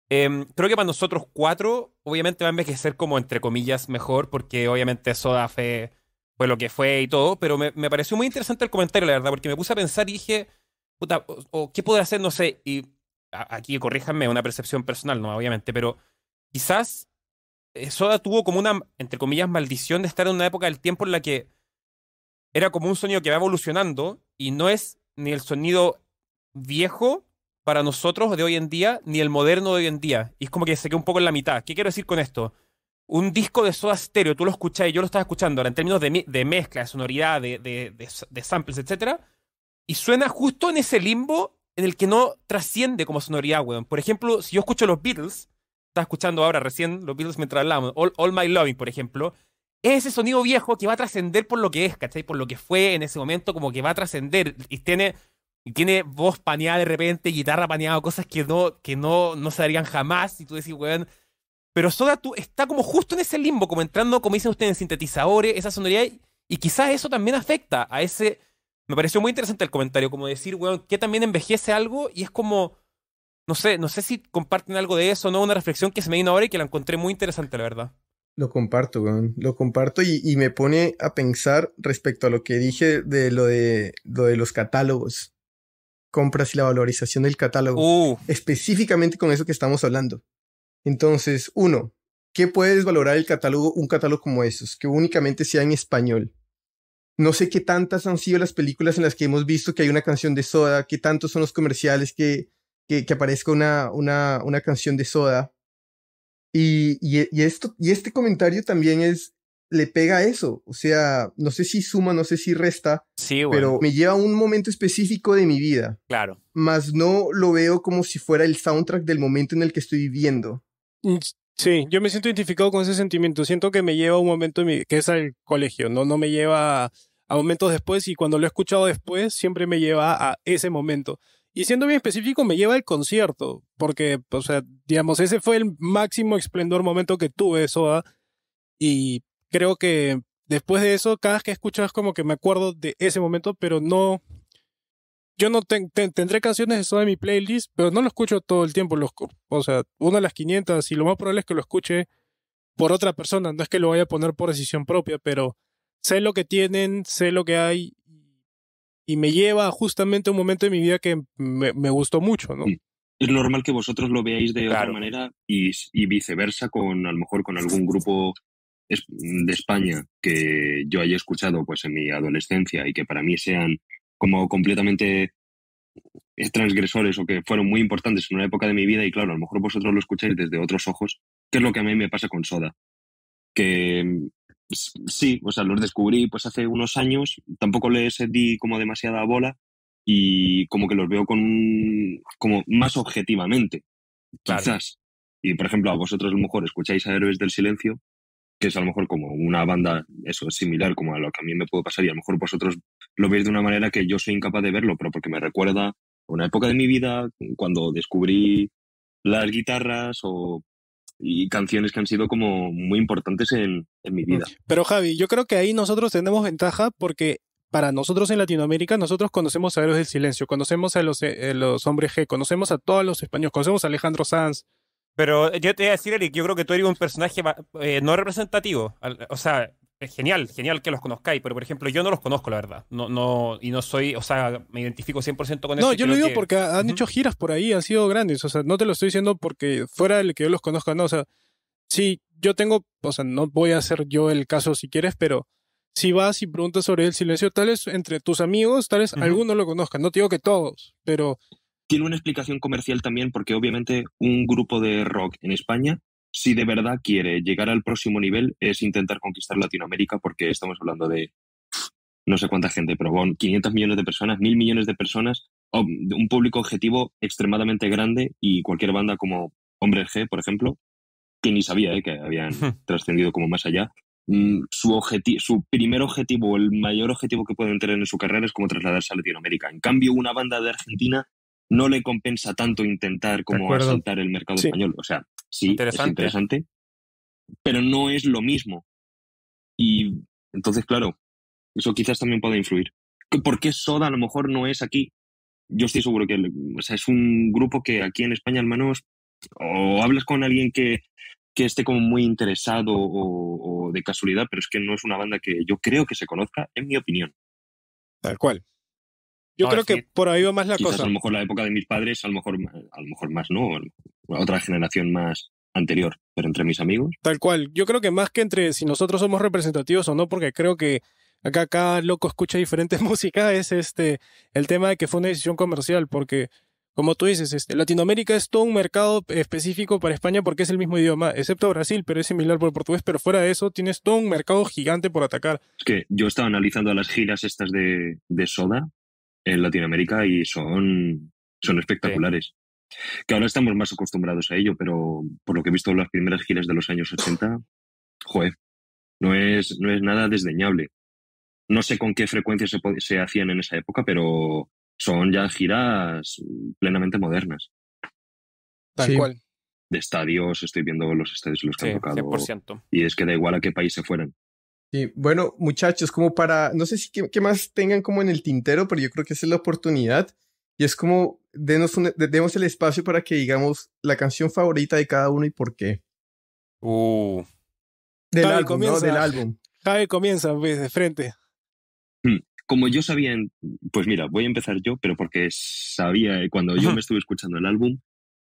Em, creo que para nosotros cuatro, obviamente va a envejecer como entre comillas mejor, porque obviamente eso da fe fue lo que fue y todo, pero me, me, pareció muy interesante el comentario, la verdad, porque me puse a pensar y dije, puta, o, ¿qué podrá hacer? No sé, y aquí corríjanme, una percepción personal, no, obviamente, pero quizás Soda tuvo como una, entre comillas, maldición de estar en una época del tiempo en la que era como un sonido que va evolucionando y no es ni el sonido viejo para nosotros de hoy en día, ni el moderno de hoy en día. Y es como que se quedó un poco en la mitad. ¿Qué quiero decir con esto? Un disco de Soda Stereo, tú lo escuchás y yo lo estaba escuchando ahora en términos de, mezcla, de sonoridad, de, de samples, etc. Y suena justo en ese limbo en el que no trasciende como sonoridad, weón. Por ejemplo, si yo escucho los Beatles, estaba escuchando ahora recién los Beatles mientras hablábamos, All, My Loving, por ejemplo, es ese sonido viejo que va a trascender por lo que es, ¿cachai? Por lo que fue en ese momento, como que va a trascender y tiene, tiene voz paneada de repente, guitarra paneada, cosas que no, que no, no se jamás. Y tú decís, weón. Pero Soda tú, está como justo en ese limbo, como entrando, como dicen ustedes, en sintetizadores, esa sonoridad. Y, y quizás eso también afecta a ese. Me pareció muy interesante el comentario, como decir, weón, que también envejece algo y es como no sé, no sé si comparten algo de eso, ¿no? Una reflexión que se me vino ahora y que la encontré muy interesante, la verdad. Lo comparto, weón. Lo comparto y, me pone a pensar respecto a lo que dije de lo de, lo de los catálogos. Compras y la valorización del catálogo. Uh. Específicamente con eso que estamos hablando. Entonces, uno, ¿qué puedes valorar el catálogo, un catálogo como esos? Que únicamente sea en español. No sé qué tantas han sido las películas en las que hemos visto que hay una canción de soda, qué tantos son los comerciales que que, aparezca una, una, una, canción de Soda. Y, y, esto, y este comentario también es, le pega a eso. O sea, no sé si suma, no sé si resta, sí, bueno. pero me lleva a un momento específico de mi vida. Claro. Más no lo veo como si fuera el soundtrack del momento en el que estoy viviendo. Mm, sí, yo me siento identificado con ese sentimiento. Siento que me lleva a un momento mi, que es al colegio, no, no me lleva a, momentos después y cuando lo he escuchado después siempre me lleva a ese momento. Y siendo bien específico, me lleva al concierto, porque, o sea, digamos, ese fue el máximo esplendor momento que tuve de SOA. Y creo que después de eso, cada vez que escuchas, como que me acuerdo de ese momento, pero no. Yo no tendré canciones de SOA en mi playlist, pero no lo escucho todo el tiempo. Los, o sea, una de las 500, y lo más probable es que lo escuche por otra persona. No es que lo vaya a poner por decisión propia, pero sé lo que tienen, sé lo que hay y me lleva justamente a un momento de mi vida que me, gustó mucho, Es normal que vosotros lo veáis de otra manera y, viceversa con a lo mejor con algún grupo de España que yo haya escuchado pues en mi adolescencia y que para mí sean como completamente transgresores o que fueron muy importantes en una época de mi vida y claro, a lo mejor vosotros lo escucháis desde otros ojos, que es lo que a mí me pasa con Soda, que sí, o sea, los descubrí pues hace unos años, tampoco les di como demasiada bola y como que los veo con como más objetivamente, quizás. Y por ejemplo, a vosotros a lo mejor escucháis a Héroes del Silencio, que es a lo mejor como una banda, eso, es similar como a lo que a mí me puede pasar y a lo mejor vosotros lo veis de una manera que yo soy incapaz de verlo, pero porque me recuerda una época de mi vida cuando descubrí las guitarras o y canciones que han sido como muy importantes en, mi vida. Pero Javi, yo creo que ahí nosotros tenemos ventaja porque para nosotros en Latinoamérica, nosotros conocemos a Héroes del Silencio, conocemos a los, eh, los hombres G, conocemos a todos los españoles, conocemos a Alejandro Sanz. Pero yo te voy a decir, Eric, yo creo que tú eres un personaje eh, no representativo. O sea, genial, genial que los conozcáis, pero por ejemplo, yo no los conozco, la verdad. No, no, y no soy, o sea, me identifico 100% con eso. No, yo lo digo porque han hecho giras por ahí, han sido grandes. O sea, no te lo estoy diciendo porque fuera el que yo los conozca, no. O sea, sí, yo tengo, o sea, no voy a hacer yo el caso si quieres, pero si vas y preguntas sobre el silencio, tal vez entre tus amigos, tal vez algunos lo conozcan. No te digo que todos, pero. Tiene una explicación comercial también, porque obviamente un grupo de rock en España si de verdad quiere llegar al próximo nivel, es intentar conquistar Latinoamérica, porque estamos hablando de no sé cuánta gente, pero 500 millones de personas, mil millones de personas, un público objetivo extremadamente grande y cualquier banda como Hombre G, por ejemplo, que ni sabía eh, que habían trascendido como más allá, mm, su, primer objetivo, el mayor objetivo que pueden tener en su carrera es como trasladarse a Latinoamérica. En cambio, una banda de Argentina no le compensa tanto intentar como asaltar el mercado español. O sea, sí, interesante. interesante, pero no es lo mismo. Y entonces, claro, eso quizás también pueda influir. ¿Por qué Soda a lo mejor no es aquí? Yo estoy seguro que o sea, es un grupo que aquí en España al menos o hablas con alguien que, que esté como muy interesado o, de casualidad, pero es que no es una banda que yo creo que se conozca, en mi opinión. Tal cual. Yo creo que por ahí va más la quizás cosa. A lo mejor la época de mis padres, a lo mejor, a lo mejor más no, otra generación más anterior, pero entre mis amigos. Tal cual. Yo creo que más que entre si nosotros somos representativos o no, porque creo que acá cada loco escucha diferentes música, es este el tema de que fue una decisión comercial, porque como tú dices, este, Latinoamérica es todo un mercado específico para España porque es el mismo idioma, excepto Brasil, pero es similar por el portugués, pero fuera de eso tienes todo un mercado gigante por atacar. Es que yo estaba analizando las giras estas de, de Soda en Latinoamérica y son, son espectaculares. Que ahora estamos más acostumbrados a ello, pero por lo que he visto las primeras giras de los años 80, joder, no es, no es nada desdeñable. No sé con qué frecuencia se, hacían en esa época, pero son ya giras plenamente modernas. Tal cual. De estadios, estoy viendo los estadios los que han tocado. Y es que da igual a qué país se fueran. Sí, bueno, muchachos, como para, no sé si qué, más tengan como en el tintero, pero yo creo que es la oportunidad. Y es como denos, demos el espacio para que digamos la canción favorita de cada uno y por qué. o uh. Del, álbum, ¿no? Del álbum. Javi, comienza pues, de frente. Mm, como yo sabía, pues mira, voy a empezar yo, pero porque sabía, cuando yo me estuve escuchando el álbum,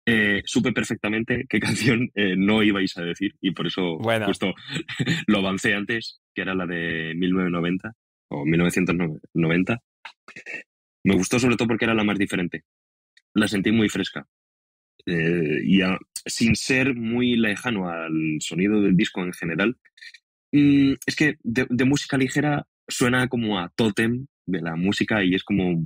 eh, supe perfectamente qué canción eh, no ibais a decir y por eso justo lo avancé antes, que era la de 1990 o 1990. Me gustó sobre todo porque era la más diferente la sentí muy fresca. Eh, y sin ser muy lejano al sonido del disco en general, mm, es que de, música ligera suena como a Totem de la música y es como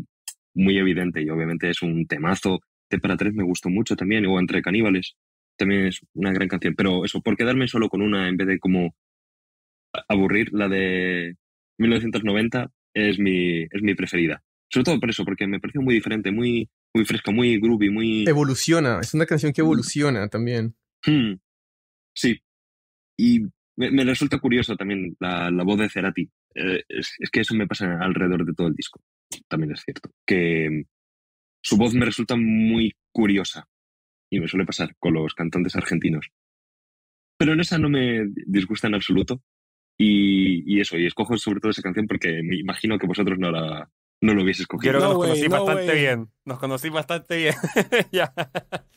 muy evidente y obviamente es un temazo. T para tres me gustó mucho también, o Entre Caníbales, también es una gran canción. Pero eso, por quedarme solo con una en vez de como aburrir, la de 1990 es mi, es mi preferida. Sobre todo por eso, porque me pareció muy diferente, muy muy fresca, muy groovy, muy... Evoluciona, es una canción que evoluciona también. Hmm, sí. Y me, resulta curiosa también la, voz de Cerati. Eh, es, que eso me pasa alrededor de todo el disco. También es cierto. Que su voz me resulta muy curiosa. Y me suele pasar con los cantantes argentinos. Pero en esa no me disgusta en absoluto. Y, y eso, y escojo sobre todo esa canción porque me imagino que vosotros no la, no lo hubiese escogido. Creo que nos, conocí bastante bien. Nos conocí bastante bien.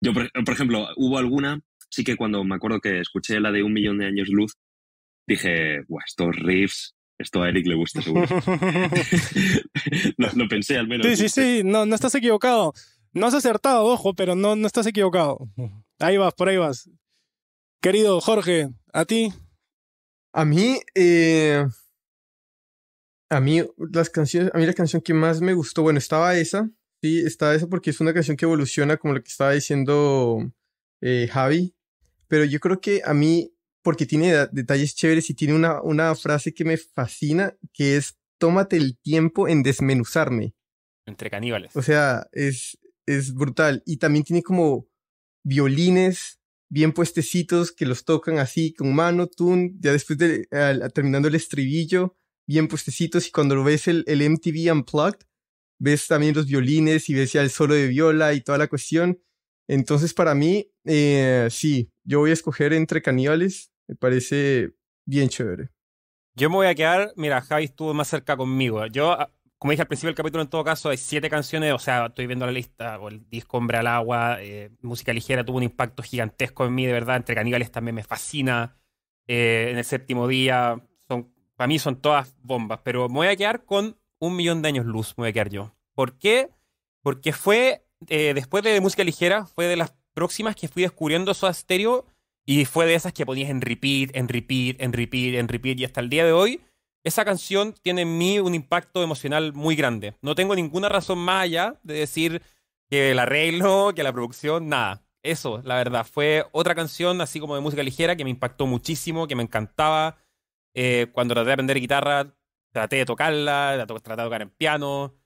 Yo, por, ejemplo, hubo alguna, sí que cuando me acuerdo que escuché la de Un Millón de Años Luz, dije, Buah, estos riffs, esto a Eric le gusta seguro. lo, pensé al menos. Sí, sí, sí, no, no estás equivocado. No has acertado, ojo, pero no, no estás equivocado. Ahí vas, por ahí vas. Querido Jorge, ¿a ti? A mí, eh, a mí las canciones, a mí la canción que más me gustó, bueno, estaba esa, sí, estaba esa porque es una canción que evoluciona como lo que estaba diciendo eh, Javi, pero yo creo que a mí, porque tiene detalles chéveres y tiene una, una frase que me fascina, que es, tómate el tiempo en desmenuzarme. Entre caníbales. O sea, es, es brutal. Y también tiene como violines bien puestecitos que los tocan así con mano, tun, ya después de, terminando el estribillo bien puestecitos y cuando lo ves el, MTV Unplugged, ves también los violines y ves ya el solo de viola y toda la cuestión. Entonces para mí, eh, sí, yo voy a escoger entre caníbales, me parece bien chévere. Yo me voy a quedar, mira, Javi estuvo más cerca conmigo. Yo, ah, como dije al principio del capítulo, en todo caso, hay siete canciones, o sea, estoy viendo la lista, o el disco Hombre al Agua, eh, Música Ligera tuvo un impacto gigantesco en mí, de verdad, entre caníbales también me fascina. Eh, en el séptimo día, para mí son todas bombas, pero me voy a quedar con un millón de años luz, me voy a quedar yo. ¿Por qué? Porque fue, eh, después de música ligera, fue de las próximas que fui descubriendo su estéreo y fue de esas que ponías en repeat, en repeat, en repeat, en repeat y hasta el día de hoy. Esa canción tiene en mí un impacto emocional muy grande. No tengo ninguna razón más allá de decir que el arreglo, que la producción, nada. Eso, la verdad, fue otra canción así como de música ligera que me impactó muchísimo, que me encantaba, eh, cuando traté de aprender guitarra, traté de tocarla, traté de tocar en piano.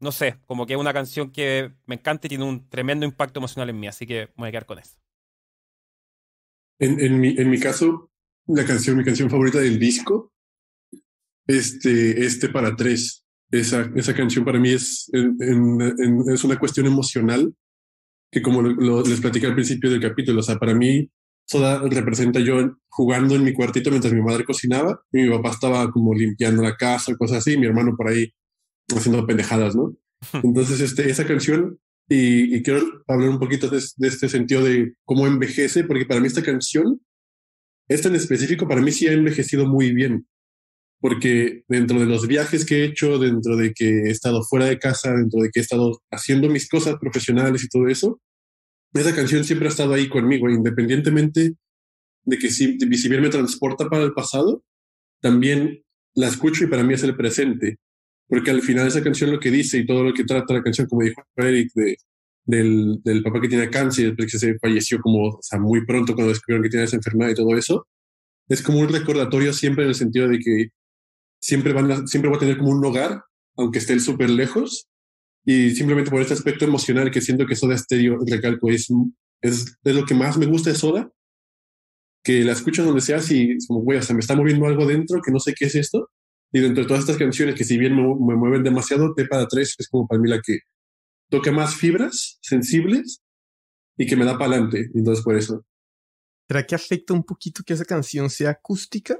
No sé, como que es una canción que me encanta y tiene un tremendo impacto emocional en mí, así que voy a quedar con eso. En, mi, caso, la canción, mi canción favorita del disco, este, este para tres. Esa, esa canción para mí es, es una cuestión emocional que como les platicé al principio del capítulo, o sea, para mí Soda representa yo jugando en mi cuartito mientras mi madre cocinaba y mi papá estaba como limpiando la casa, cosas así, y mi hermano por ahí haciendo pendejadas, ¿no? Entonces, este, esa canción, y, quiero hablar un poquito de, de, este sentido de cómo envejece, porque para mí esta canción, esta en específico, para mí sí ha envejecido muy bien, porque dentro de los viajes que he hecho, dentro de que he estado fuera de casa, dentro de que he estado haciendo mis cosas profesionales y todo eso, esa canción siempre ha estado ahí conmigo, independientemente de que si, bien me transporta para el pasado, también la escucho y para mí es el presente. Porque al final esa canción lo que dice y todo lo que trata la canción, como dijo Eric, del, papá que tiene cáncer, que se falleció como muy pronto cuando descubrieron que tenía esa enfermedad y todo eso, es como un recordatorio siempre en el sentido de que siempre, van siempre va a tener como un hogar, aunque esté súper lejos, y simplemente por este aspecto emocional que siento que Soda Stereo, recalco, es, es, es lo que más me gusta de Soda, que la escucho donde sea y como, güey, hasta me está moviendo algo dentro que no sé qué es esto. Y dentro de todas estas canciones que si bien me, mueven demasiado, T para 3 es como para mí la que toca más fibras sensibles y que me da para adelante. Entonces, por eso. ¿Será que afecta un poquito que esa canción sea acústica?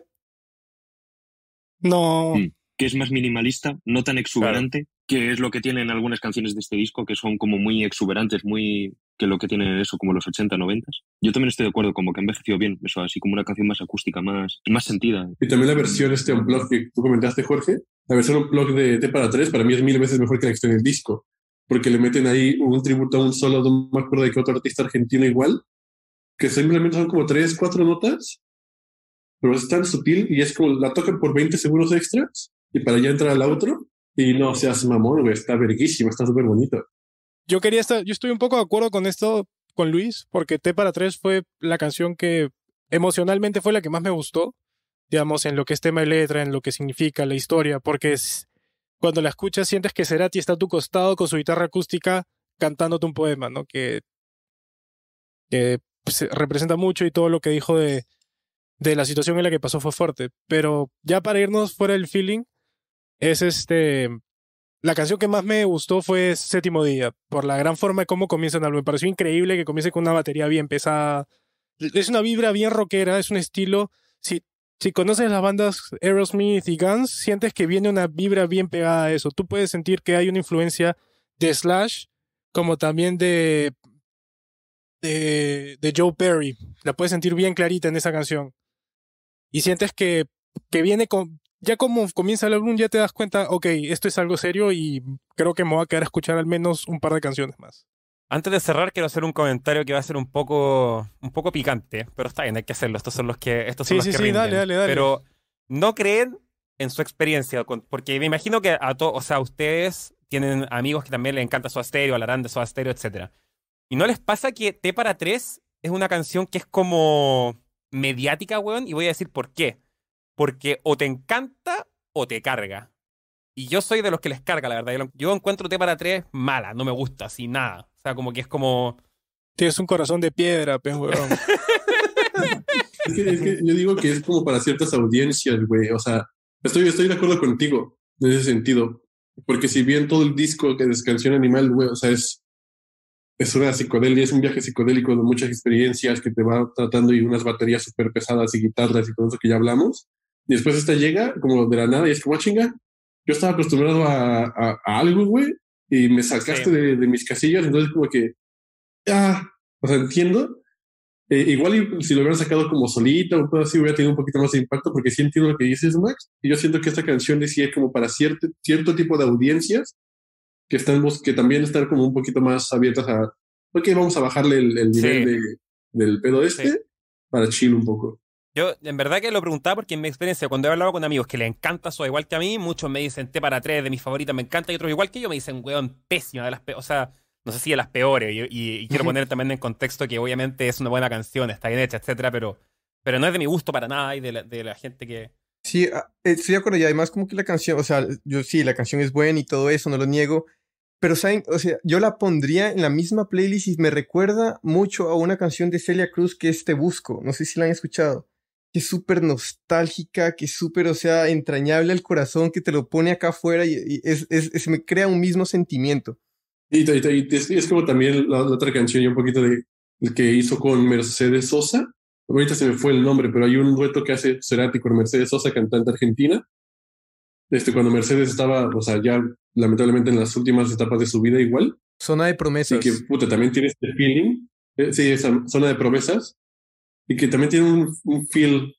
No. Mm. que es más minimalista, no tan exuberante que es lo que tienen algunas canciones de este disco, que son como muy exuberantes, muy que lo que tienen eso, como los 80, 90. Yo también estoy de acuerdo, como que envejecido bien, eso, así como una canción más acústica, más, más sentida. Y también la versión este blog que tú comentaste, Jorge, la versión blog de T para 3 para mí es mil veces mejor que la que está en el disco, porque le meten ahí un tributo a un solo, no me acuerdo de que otro artista argentino igual, que simplemente son como tres, cuatro notas, pero es tan sutil y es como la tocan por 20 segundos extras y para ya entrar al otro y no seas mamón, güey, está verguísimo, está súper bonito. Yo quería estar, yo estoy un poco de acuerdo con esto, con Luis, porque T para tres fue la canción que emocionalmente fue la que más me gustó, digamos, en lo que es tema de letra, en lo que significa la historia, porque es, cuando la escuchas sientes que Serati está a tu costado con su guitarra acústica cantándote un poema, ¿no? Que, pues, representa mucho y todo lo que dijo de, de la situación en la que pasó fue fuerte. Pero ya para irnos fuera del feeling, es este. La canción que más me gustó fue Séptimo Día, por la gran forma de cómo comienza el Me pareció increíble que comience con una batería bien pesada. Es una vibra bien rockera, es un estilo. Si, si conoces las bandas Aerosmith y Guns, sientes que viene una vibra bien pegada a eso. Tú puedes sentir que hay una influencia de Slash, como también de, de, de Joe Perry. La puedes sentir bien clarita en esa canción. Y sientes que, que viene con, ya como comienza el álbum ya te das cuenta, ok, esto es algo serio y creo que me voy a quedar a escuchar al menos un par de canciones más. Antes de cerrar, quiero hacer un comentario que va a ser un poco, un poco picante, pero está bien, hay que hacerlo. Estos son los que, estos sí, sí, sí, Dale, dale, dale. Pero no creen en su experiencia, porque me imagino que a todos, o sea, ustedes tienen amigos que también les encanta su astero, hablarán de su astero, etc. ¿Y no les pasa que T para 3 es una canción que es como mediática, weón? Y voy a decir por qué porque o te encanta o te carga. Y yo soy de los que les carga, la verdad. Yo, encuentro T para tres mala, no me gusta, sin nada. O sea, como que es como... Tienes un corazón de piedra, pez huevón. es, que, yo digo que es como para ciertas audiencias, güey. O sea, estoy, estoy de acuerdo contigo en ese sentido. Porque si bien todo el disco que es Animal, güey, o sea, es, es una psicodelia, es un viaje psicodélico de muchas experiencias que te va tratando y unas baterías súper pesadas y guitarras y todo eso que ya hablamos. Y después esta llega como de la nada y es como, ah, chinga, yo estaba acostumbrado a, algo, güey, y me sacaste de, mis casillas, entonces como que, ah, o sea, entiendo. E, igual si lo hubieran sacado como solita o algo así, hubiera tenido un poquito más de impacto, porque sí entiendo lo que dices, Max, y yo siento que esta canción decía como para cierto, cierto tipo de audiencias que están que también están como un poquito más abiertas a, ok, vamos a bajarle el, nivel del pedo este para chill un poco. Yo, en verdad que lo preguntaba porque en mi experiencia, cuando he hablado con amigos que le encanta eso igual que a mí, muchos me dicen T para tres de mis favoritas me encanta y otros igual que yo me dicen, weón, pésima de las O sea, no sé si de las peores. Y, quiero poner también en contexto que obviamente es una buena canción, está bien hecha, etcétera, pero, pero no es de mi gusto para nada y de la, de la gente que. Sí, ah, eh, estoy de acuerdo. Y además, como que la canción, o sea, yo sí, la canción es buena y todo eso, no lo niego. Pero, ¿saben? O sea, yo la pondría en la misma playlist y me recuerda mucho a una canción de Celia Cruz que es Te Busco. No sé si la han escuchado que es súper nostálgica, que es súper, o sea, entrañable al corazón, que te lo pone acá afuera y, se es, es, me crea un mismo sentimiento. Y, es, como también la, otra canción, un poquito de, el que hizo con Mercedes Sosa. Ahorita se me fue el nombre, pero hay un dueto que hace Cerati con Mercedes Sosa, cantante argentina. Este, cuando Mercedes estaba, o sea, ya lamentablemente en las últimas etapas de su vida igual. Zona de promesas. que puta, también tiene este feeling. Eh, sí, esa zona de promesas y que también tiene un, un feel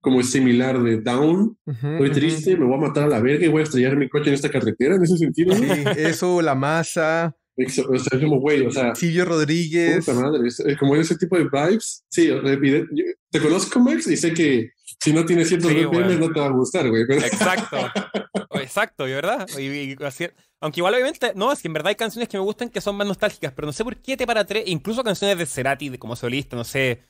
como similar de down, muy triste, me voy a matar a la verga y voy a estrellar mi coche en esta carretera, en ese sentido. Sí, eso, la masa. o sea, es como, güey, o sea. Silvio Rodríguez. Puta madre, es, como ese tipo de vibes. Sí, te conozco, Max, y sé que si no tienes ciertos sí, no te va a gustar, güey. Exacto. Exacto, ¿verdad? Y, verdad, aunque igual, obviamente, no, es que en verdad hay canciones que me gustan que son más nostálgicas, pero no sé por qué te para tres, incluso canciones de Cerati, de como solista, no sé.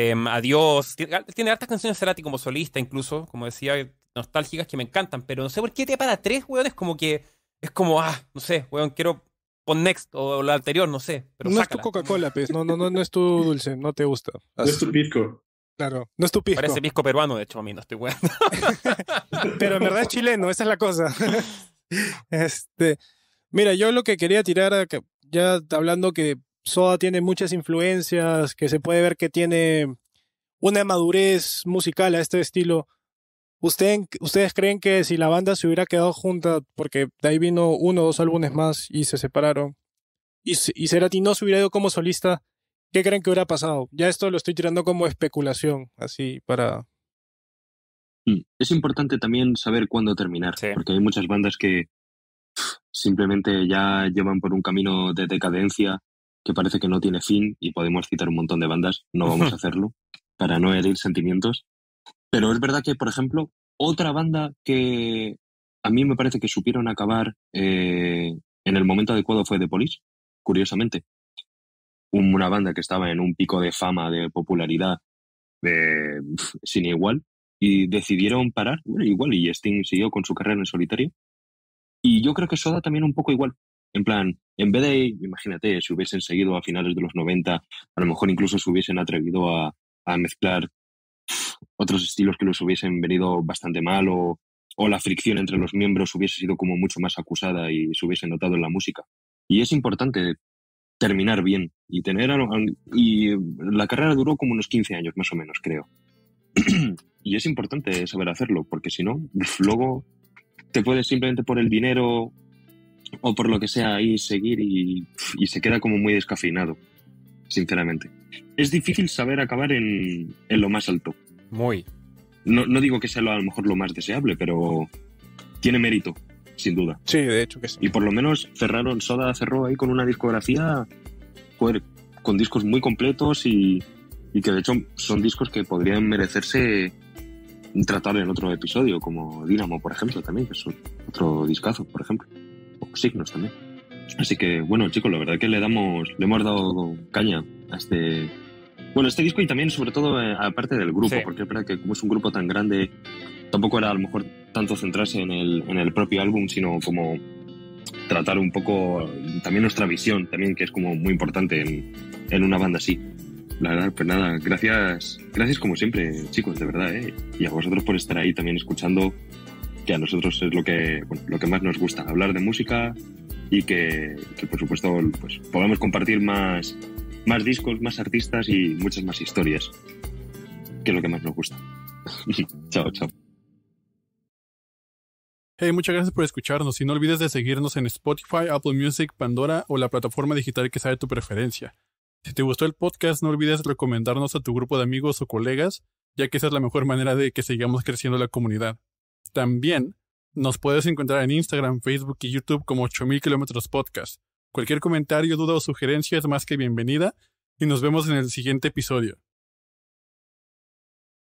Em, Adiós. Tiene, hartas canciones Cerati como solista, incluso, como decía, nostálgicas que me encantan, pero no sé por qué te para tres, weón, es como que. Es como, ah, no sé, weón, quiero pon Next o la anterior, no sé. Pero no es tu Coca-Cola, pues. No, no, no, no es tu dulce, no te gusta. No es tu pisco. Claro, no es tu pisco. Parece pisco peruano, de hecho, a mí no estoy weón. pero en verdad es chileno, esa es la cosa. este, mira, yo lo que quería tirar, ya hablando que Soda tiene muchas influencias, que se puede ver que tiene una madurez musical a este estilo. ¿Ustedes creen que si la banda se hubiera quedado junta, porque de ahí vino uno o dos álbumes más y se separaron, y, y no se hubiera ido como solista, ¿qué creen que hubiera pasado? Ya esto lo estoy tirando como especulación, así para... Mm, es importante también saber cuándo terminar, porque hay muchas bandas que simplemente ya llevan por un camino de decadencia que parece que no tiene fin y podemos citar un montón de bandas, no vamos a hacerlo para no herir sentimientos. Pero es verdad que, por ejemplo, otra banda que a mí me parece que supieron acabar eh, en el momento adecuado fue The Police, curiosamente. Una banda que estaba en un pico de fama, de popularidad de sin igual, y decidieron parar, igual, y Sting siguió con su carrera en solitario. Y yo creo que Soda también un poco igual. En plan, en vez de, imagínate, si hubiesen seguido a finales de los 90, a lo mejor incluso se hubiesen atrevido a, mezclar otros estilos que les hubiesen venido bastante mal o, la fricción entre los miembros hubiese sido como mucho más acusada y se hubiese notado en la música. Y es importante terminar bien y tener... Y la carrera duró como unos 15 años más o menos, creo. y es importante saber hacerlo, porque si no, luego te puedes simplemente por el dinero o por lo que sea ahí seguir y, se queda como muy descafeinado, sinceramente. Es difícil saber acabar en, en lo más alto. Muy. No, no, digo que sea lo, a lo mejor lo más deseable, pero tiene mérito, sin duda. Sí, de hecho que sí. Y por lo menos cerraron, Soda cerró ahí con una discografía con discos muy completos y, y que de hecho son discos que podrían merecerse tratar en otro episodio, como Dynamo, por ejemplo, también, que es otro discazo, por ejemplo signos también. Así que bueno, chicos, la verdad que le damos, le hemos dado caña a este bueno, este disco y también sobre todo eh, aparte del grupo, porque es verdad que como es un grupo tan grande, tampoco era a lo mejor tanto centrarse en el, en el propio álbum, sino como tratar un poco eh, también nuestra visión, también que es como muy importante en, en una banda así. La verdad, pues nada, gracias, gracias como siempre, chicos, de verdad, eh, y a vosotros por estar ahí también escuchando que a nosotros es lo que, lo que más nos gusta, hablar de música y que, por supuesto pues, podamos compartir más, más discos, más artistas y muchas más historias, que es lo que más nos gusta. chao, chao. Hey, muchas gracias por escucharnos y no olvides de seguirnos en Spotify, Apple Music, Pandora o la plataforma digital que sea de tu preferencia. Si te gustó el podcast, no olvides recomendarnos a tu grupo de amigos o colegas, ya que esa es la mejor manera de que sigamos creciendo la comunidad. También nos puedes encontrar en Instagram, Facebook y YouTube como 8000 kilómetros podcast. Cualquier comentario, duda o sugerencia es más que bienvenida y nos vemos en el siguiente episodio.